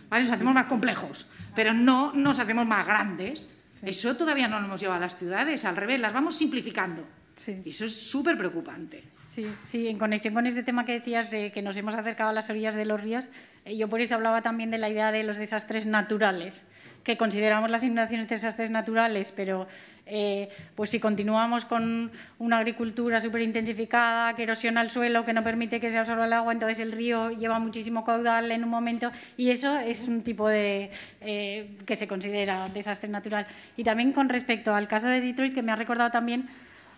¿vale? nos hacemos más complejos, pero no nos hacemos más grandes. Eso todavía no lo hemos llevado a las ciudades, al revés, las vamos simplificando. Y eso es súper preocupante. Sí, sí, en conexión con este tema que decías de que nos hemos acercado a las orillas de los ríos, eh, yo por eso hablaba también de la idea de los desastres naturales, que consideramos las inundaciones desastres naturales, pero eh, pues si continuamos con una agricultura súper intensificada que erosiona el suelo, que no permite que se absorba el agua, entonces el río lleva muchísimo caudal en un momento y eso es un tipo de eh, que se considera desastre natural. Y también con respecto al caso de Detroit, que me ha recordado también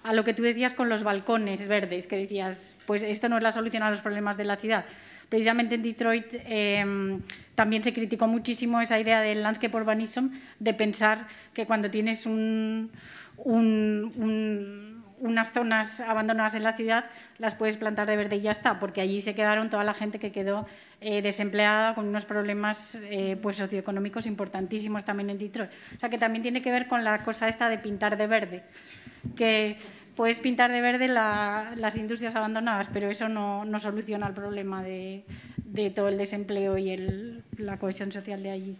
a lo que tú decías con los balcones verdes, que decías, pues esto no es la solución a los problemas de la ciudad. Precisamente en Detroit em, también se criticó muchísimo esa idea del landscape urbanism, de pensar que cuando tienes unas zonas abandonadas en la ciudad, las puedes plantar de verde y ya está, porque allí se quedaron toda la gente que quedó eh, desempleada con unos problemas eh, pues, socioeconómicos importantísimos también en Detroit. O sea, que también tiene que ver con la cosa esta de pintar de verde, que puedes pintar de verde las industrias abandonadas, pero eso no, no soluciona el problema de, de, todo el desempleo y el, la cohesión social de allí.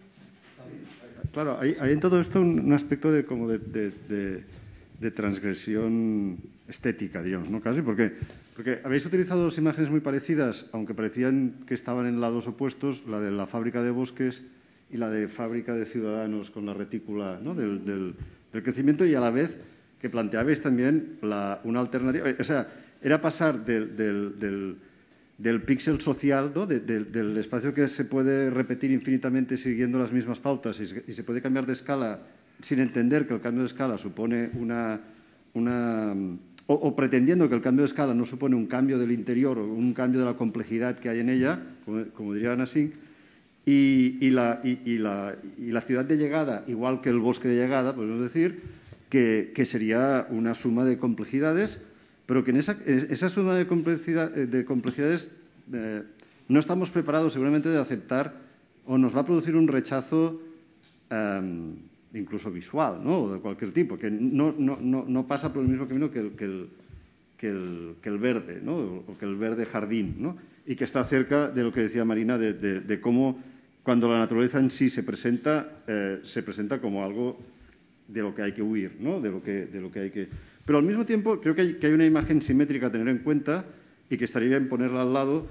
Claro, hay, en todo esto un, aspecto de, como de, de, transgresión estética, digamos, ¿no? Casi, porque, porque habéis utilizado dos imágenes muy parecidas, aunque parecían que estaban en lados opuestos, la de la fábrica de bosques y la de fábrica de ciudadanos con la retícula ¿no? del, del crecimiento y a la vez que planteabais también una alternativa. O sea, era pasar del, del, píxel social, del, espacio que se puede repetir infinitamente siguiendo las mismas pautas y, se puede cambiar de escala sin entender que el cambio de escala supone una... una o, pretendiendo que el cambio de escala no supone un cambio del interior o un cambio de la complejidad que hay en ella, como, dirían así, y, y, la, y, la, y la ciudad de llegada, igual que el bosque de llegada, podemos decir, que, sería una suma de complejidades, pero que en esa, suma de, eh, complejidades eh, no estamos preparados seguramente de aceptar o nos va a producir un rechazo em, incluso visual, ¿no? o de cualquier tipo, que no, pasa por el mismo camino que el, verde, o que el verde jardín, y que está cerca de lo que decía Marina, de, cómo cuando la naturaleza en sí se presenta, eh, se presenta como algo de lo que hay que huir, ¿no? de, lo que, de lo que hay que... Pero al mismo tiempo creo que hay, una imagen simétrica a tener en cuenta y que estaría bien ponerla al lado,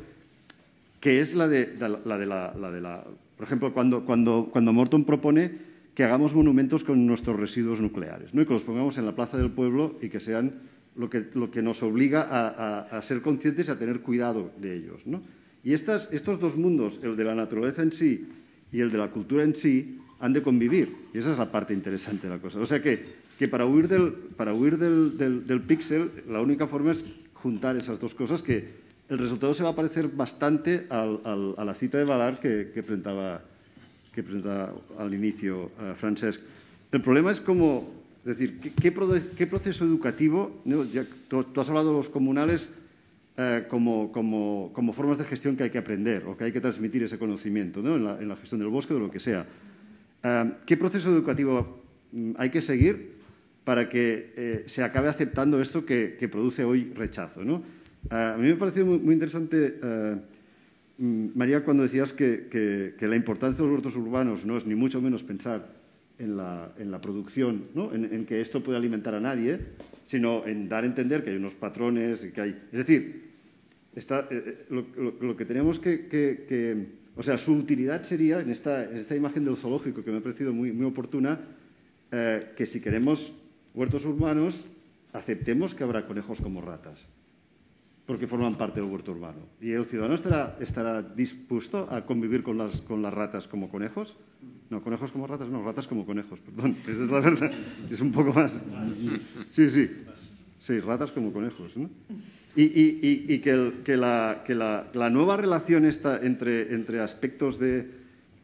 que es la de, la, de la, de la, Por ejemplo, cuando, cuando, Morton propone que hagamos monumentos con nuestros residuos nucleares ¿no? y que los pongamos en la plaza del pueblo y que sean lo que, nos obliga a, ser conscientes y a tener cuidado de ellos. ¿no? Y estas, estos dos mundos, el de la naturaleza en sí y el de la cultura en sí, han de convivir. Y esa es la parte interesante de la cosa. O sea que, que para huir, del, para huir del, del, píxel, la única forma es juntar esas dos cosas que el resultado se va a parecer bastante a la cita de Ballard que, que, presentaba, que presentaba al inicio eh, Francesc. El problema es cómo, es decir, qué, proceso educativo, tú, has hablado de los comunales eh, como, como, como, formas de gestión que hay que aprender o que hay que transmitir ese conocimiento ¿no? en, la, en la gestión del bosque o de lo que sea. Ah, ¿Qué proceso educativo mm, hay que seguir para que eh, se acabe aceptando esto que, produce hoy rechazo? Ah, a mí me pareció muy, muy interesante, ah, mm, María, cuando decías que, la importancia de los huertos urbanos no es ni mucho menos pensar en la, producción, en, que esto puede alimentar a nadie, sino en dar a entender que hay unos patrones, que hay... Es decir, eh, eh, lo, que tenemos que o sea, su utilidad sería, en esta, imagen del zoológico que me ha parecido muy, oportuna, eh, que si queremos huertos urbanos, aceptemos que habrá conejos como ratas, porque forman parte del huerto urbano. ¿Y el ciudadano estará, dispuesto a convivir con las, ratas como conejos? No, conejos como ratas, no, ratas como conejos, perdón, <laughs> esa es la verdad, es un poco más. Sí, sí, sí, ratas como conejos. ¿no? y, que, la, nueva relación esta entre, aspectos de,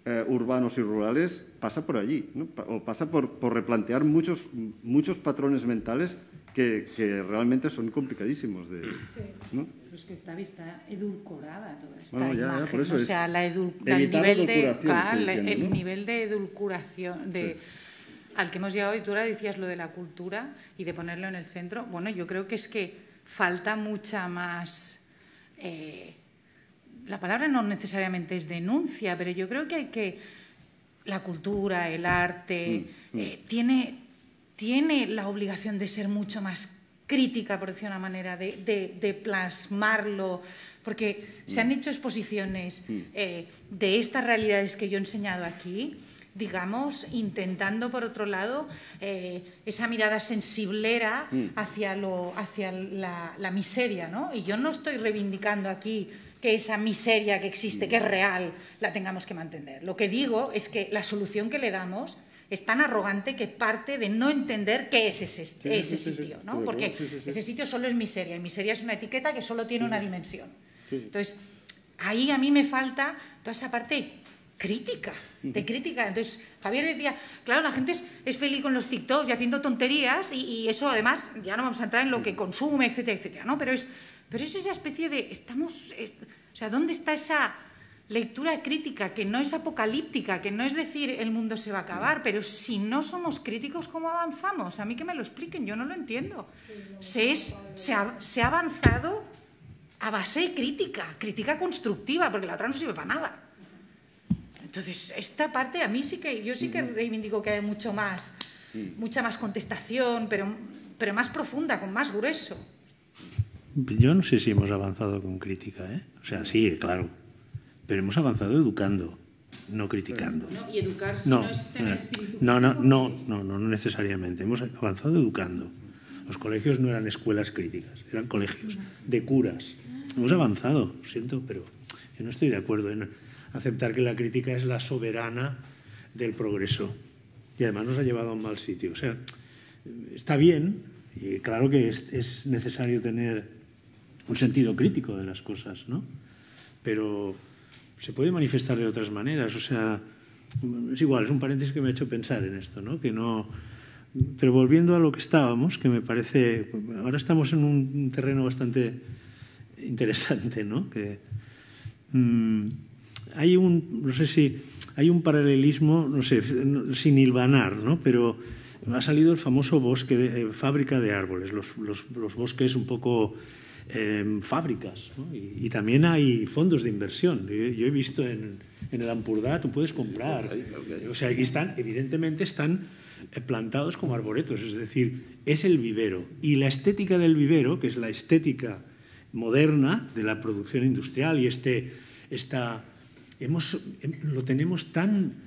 eh, urbanos y rurales pasa por allí, o pasa por, replantear muchos, muchos patrones mentales que, realmente son complicadísimos. De, sí. es pues que está edulcorada toda esta o sea, la el, nivel de, de edulcuración al que hemos llegado, hoy. tú ahora decías lo de la cultura y de ponerlo en el centro. Bueno, yo creo que es que falta mucha más... Eh, la palabra no necesariamente es denuncia, pero yo creo que La cultura, el arte, mm, mm. Eh, tiene, tiene la obligación de ser mucho más crítica, por decir una manera, de, plasmarlo, porque se mm. han hecho exposiciones eh, de estas realidades que yo he enseñado aquí, digamos, intentando, por otro lado, eh, esa mirada sensiblera mm. hacia, lo, hacia la, miseria, ¿no? Y yo no estoy reivindicando aquí que esa miseria que existe, que es real, la tengamos que mantener. Lo que digo es que la solución que le damos es tan arrogante que parte de no entender qué es ese, sitio, ¿no? Porque ese sitio solo es miseria, y miseria es una etiqueta que solo tiene una dimensión. Entonces, ahí a mí me falta toda esa parte crítica, de crítica. Entonces, Javier decía, claro, la gente es, feliz con los TikToks y haciendo tonterías y, eso además, ya no vamos a entrar en lo que consume, etcétera, etcétera, ¿no? Pero es, esa especie de, estamos, o sea, ¿dónde está esa lectura crítica que no es apocalíptica, que no es decir el mundo se va a acabar, pero si no somos críticos, ¿cómo avanzamos? A mí que me lo expliquen, yo no lo entiendo. se, es, se, ha, se ha avanzado a base de crítica, crítica constructiva, porque la otra no sirve para nada. Entonces, esta parte a mí sí que, yo sí que reivindico que hay mucho más, mucha más contestación, pero, pero más profunda, con más grueso. Yo no sé si hemos avanzado con crítica, ¿eh? O sea, sí, claro, pero hemos avanzado educando no criticando. No, y educarse no, no es tener eh, espíritu no, no, no, pues- no, no, no necesariamente. Hemos avanzado educando. Los colegios no eran escuelas críticas, eran colegios de curas. Hemos avanzado, siento, pero yo no estoy de acuerdo. En, ¿eh? aceptar que la crítica es la soberana del progreso. Y además nos ha llevado a un mal sitio. O sea, está bien, y claro que es, necesario tener un sentido crítico de las cosas, ¿no? Pero se puede manifestar de otras maneras. O sea, es igual, es un paréntesis que me ha hecho pensar en esto, ¿no? Que no pero volviendo a lo que estábamos, que me parece, ahora estamos en un terreno bastante interesante, ¿no? Que, mm, hay un, no sé si, hay un paralelismo, no sé, sin hilvanar, ¿no? Pero ha salido el famoso bosque, de, eh, fábrica de árboles, los, bosques un poco em, fábricas, y, también hay fondos de inversión. Yo, he visto en, el Ampurdá, tú puedes comprar. O sea, están, evidentemente están eh, plantados como arboretos, es decir, es el vivero. Y la estética del vivero, que es la estética moderna de la producción industrial y este, esta Em, lo tenemos tan...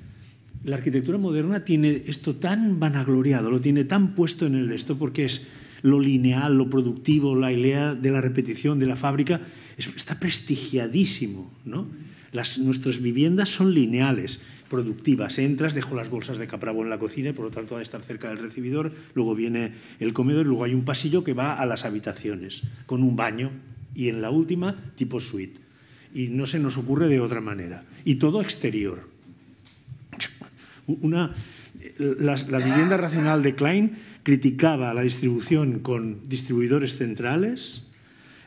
La arquitectura moderna tiene esto tan vanagloriado, lo tiene tan puesto en el de esto, porque es lo lineal, lo productivo, la idea de la repetición, de la fábrica, está prestigiadísimo, ¿no? nuestras viviendas son lineales, productivas. Entras, dejo las bolsas de caprabo en la cocina y por lo tanto va a estar cerca del recibidor, luego viene el comedor y luego hay un pasillo que va a las habitaciones, con un baño y en la última tipo suite y no se nos ocurre de otra manera. Y todo exterior. Una, la, vivienda racional de Klein criticaba la distribución con distribuidores centrales,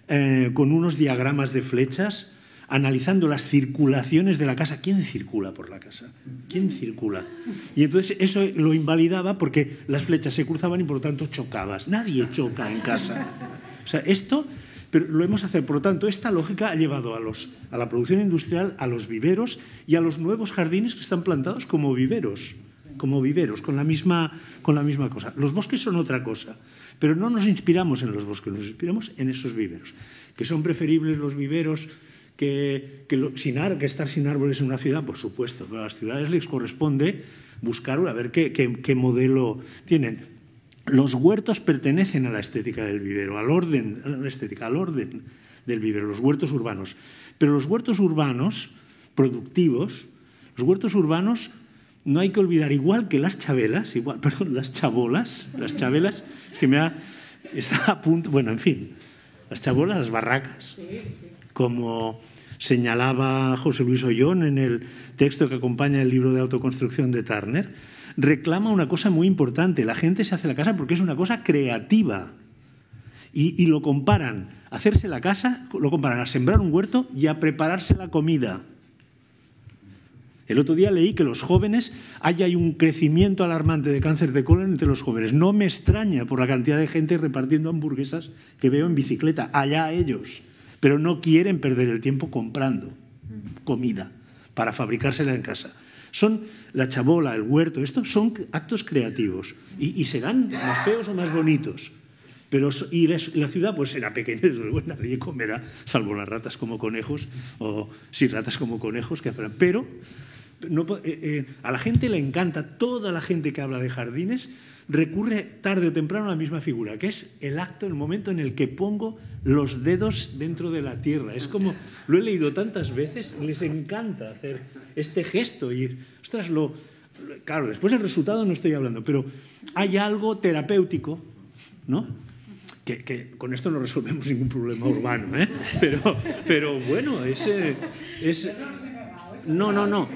eh, con unos diagramas de flechas, analizando las circulaciones de la casa. ¿Quién circula por la casa? ¿Quién circula? Y entonces eso lo invalidaba porque las flechas se cruzaban y por lo tanto chocabas. Nadie choca en casa. O sea, esto pero lo hemos hacer. Por lo tanto, esta lógica ha llevado a, los, la producción industrial, a los viveros y a los nuevos jardines que están plantados como viveros como viveros, con la, misma, cosa. Los bosques son otra cosa, pero no nos inspiramos en los bosques, nos inspiramos en esos viveros, que son preferibles los viveros que, que estar sin árboles en una ciudad, por supuesto, pero a las ciudades les corresponde buscar a ver qué modelo tienen. Los huertos pertenecen a la estética del vivero, al orden, la estética, al orden del vivero, los huertos urbanos. Pero los huertos urbanos productivos, los huertos urbanos no hay que olvidar, igual que las chabelas, igual, <laughs> perdón, las chabolas, las chabelas, que me ha, está a punto, bueno, en fin, las chabolas, las barracas, como señalaba José Luis Ollón en el texto que acompaña el libro de autoconstrucción de Turner, reclama una cosa muy importante. La gente se hace la casa porque es una cosa creativa. Y, lo comparan, hacerse la casa, lo comparan a sembrar un huerto y a prepararse la comida. El otro día leí que los jóvenes, hay, hay un crecimiento alarmante de cáncer de colon entre los jóvenes. No me extraña por la cantidad de gente repartiendo hamburguesas que veo en bicicleta, allá ellos. Pero no quieren perder el tiempo comprando comida para fabricársela en casa. Son la chabola, el huerto, esto son actos creativos y, serán más feos o más bonitos. Pero, y la ciudad pues será pequeña, <laughs> nadie comerá, salvo las ratas como conejos, o si ratas como conejos que hacen Pero eh, eh, a la gente le encanta, toda la gente que habla de jardines recurre tarde o temprano a la misma figura, que es el acto, el momento en el que pongo los dedos dentro de la tierra. Es como, lo he leído tantas veces, les encanta hacer este gesto y, ostras, lo, claro, después el resultado no estoy hablando, pero hay algo terapéutico, ¿no? Que, con esto no resolvemos ningún problema urbano, ¿eh? pero, pero bueno, ese, es, no, no, no.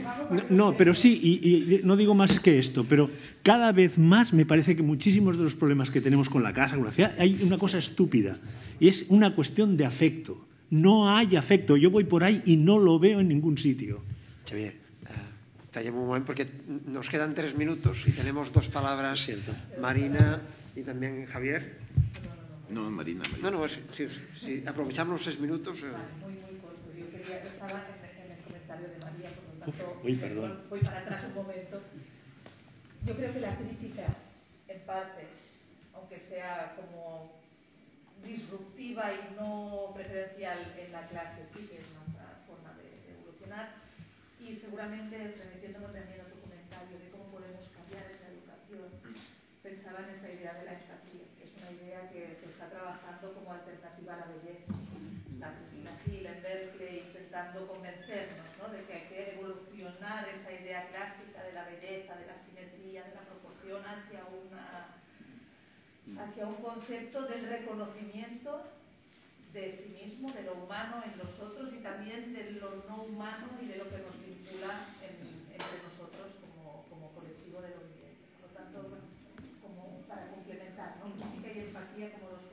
No, pero sí, y, no digo más que esto, pero cada vez más me parece que muchísimos de los problemas que tenemos con la casa, con la ciudad, hay una cosa estúpida. Y es una cuestión de afecto. No hay afecto. Yo voy por ahí y no lo veo en ningún sitio. Xavier, eh, te llevo un momento porque nos quedan tres minutos y tenemos dos palabras. Cierto. Marina y también Javier. No, Marina. No, no, si, aprovechamos los seis minutos. Eh. Muy, muy corto. Yo estaba voy para atrás un momento. Yo creo que la crítica, en parte, aunque sea como disruptiva y no preferencial en la clase, sí que es una forma de, evolucionar. Y seguramente, remitiéndome también a tu comentario de cómo podemos cambiar esa educación, pensaba en esa idea de la estafía, que es una idea que se está trabajando como alternativa a la belleza. La Cristina en Berkeley, intentando convencernos ¿no? de que hay que evolucionar esa idea clásica de la belleza, de la simetría, de la proporción hacia, una, hacia un concepto del reconocimiento de sí mismo, de lo humano en los otros y también de lo no humano y de lo que nos vincula entre nosotros como, como, colectivo de los Por lo tanto, como para complementar, ¿no? música y empatía como los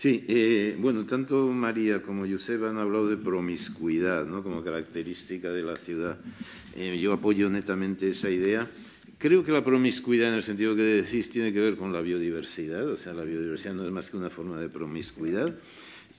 Sí, eh, bueno, tanto María como Josep han hablado de promiscuidad ¿no? como característica de la ciudad. Eh, yo apoyo netamente esa idea. Creo que la promiscuidad, en el sentido que decís, tiene que ver con la biodiversidad, o sea, la biodiversidad no es más que una forma de promiscuidad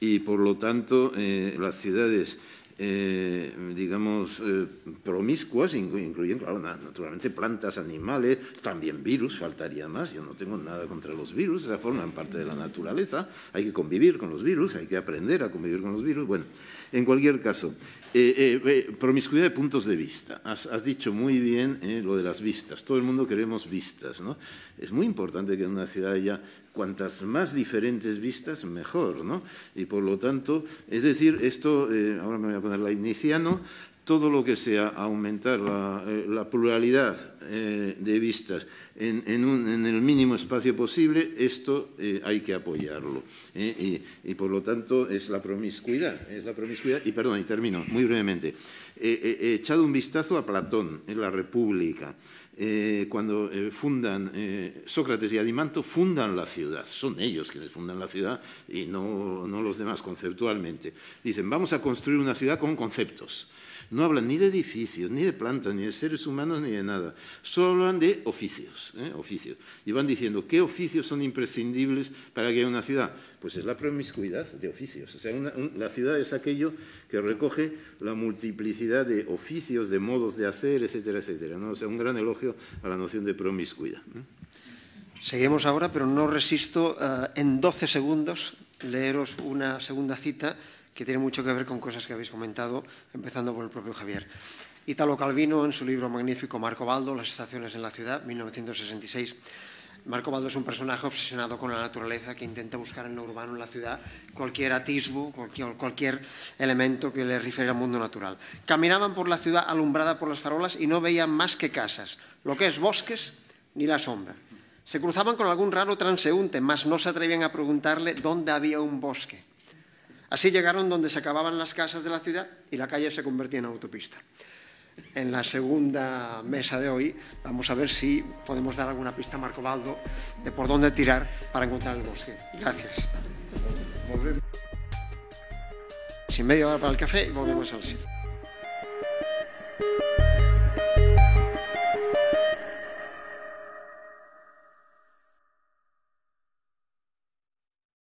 y por lo tanto eh, las ciudades eh, digamos, eh, promiscuas, incluyen, claro, naturalmente plantas, animales, también virus, faltaría más, yo no tengo nada contra los virus, esa forman parte de la naturaleza, hay que convivir con los virus, hay que aprender a convivir con los virus, bueno, en cualquier caso, eh, promiscuidad de puntos de vista, has, dicho muy bien lo de las vistas, todo el mundo queremos vistas, ¿no? Es muy importante que en una ciudad haya cuantas más diferentes vistas, mejor, ¿no? Y por lo tanto, es decir, esto, eh, ahora me voy a poner la iniciano, todo lo que sea aumentar la, eh, pluralidad eh, de vistas en, el mínimo espacio posible, esto hay que apoyarlo. y, por lo tanto es la promiscuidad, es la promiscuidad. Y perdón, y termino muy brevemente. he echado un vistazo a Platón en la República. Eh, cuando eh, fundan, eh, Sócrates y Adimanto fundan la ciudad, son ellos quienes fundan la ciudad y no los demás conceptualmente. Dicen, vamos a construir una ciudad con conceptos. No hablan ni de edificios, ni de plantas, ni de seres humanos, ni de nada. Solo hablan de ¿eh? oficios, Y van diciendo, ¿qué oficios son imprescindibles para que haya una ciudad? Pues es la promiscuidad de oficios. O sea, la ciudad es aquello que recoge la multiplicidad de oficios, de modos de hacer, etcétera, etcétera. O sea, un gran elogio a la noción de promiscuidad. Seguimos ahora, pero no resisto eh, en 12 segundos leeros una segunda cita que tiene mucho que ver con cosas que habéis comentado, empezando por el propio Javier. Italo Calvino, en su libro magnífico Marco Baldo, Las estaciones en la ciudad, 1966, Marco Baldo es un personaje obsesionado con la naturaleza que intenta buscar en lo urbano, en la ciudad, cualquier atisbo, cualquier, cualquier elemento que le refiere al mundo natural. Caminaban por la ciudad alumbrada por las farolas y no veían más que casas, lo que es bosques ni la sombra. Se cruzaban con algún raro transeúnte, mas no se atrevían a preguntarle dónde había un bosque. Así llegaron donde se acababan las casas de la ciudad y la calle se convertía en autopista. En la segunda mesa de hoy vamos a ver si podemos dar alguna pista a Marco Baldo de por dónde tirar para encontrar el bosque. Gracias. Sin medio, hora para el café y volvemos al sitio.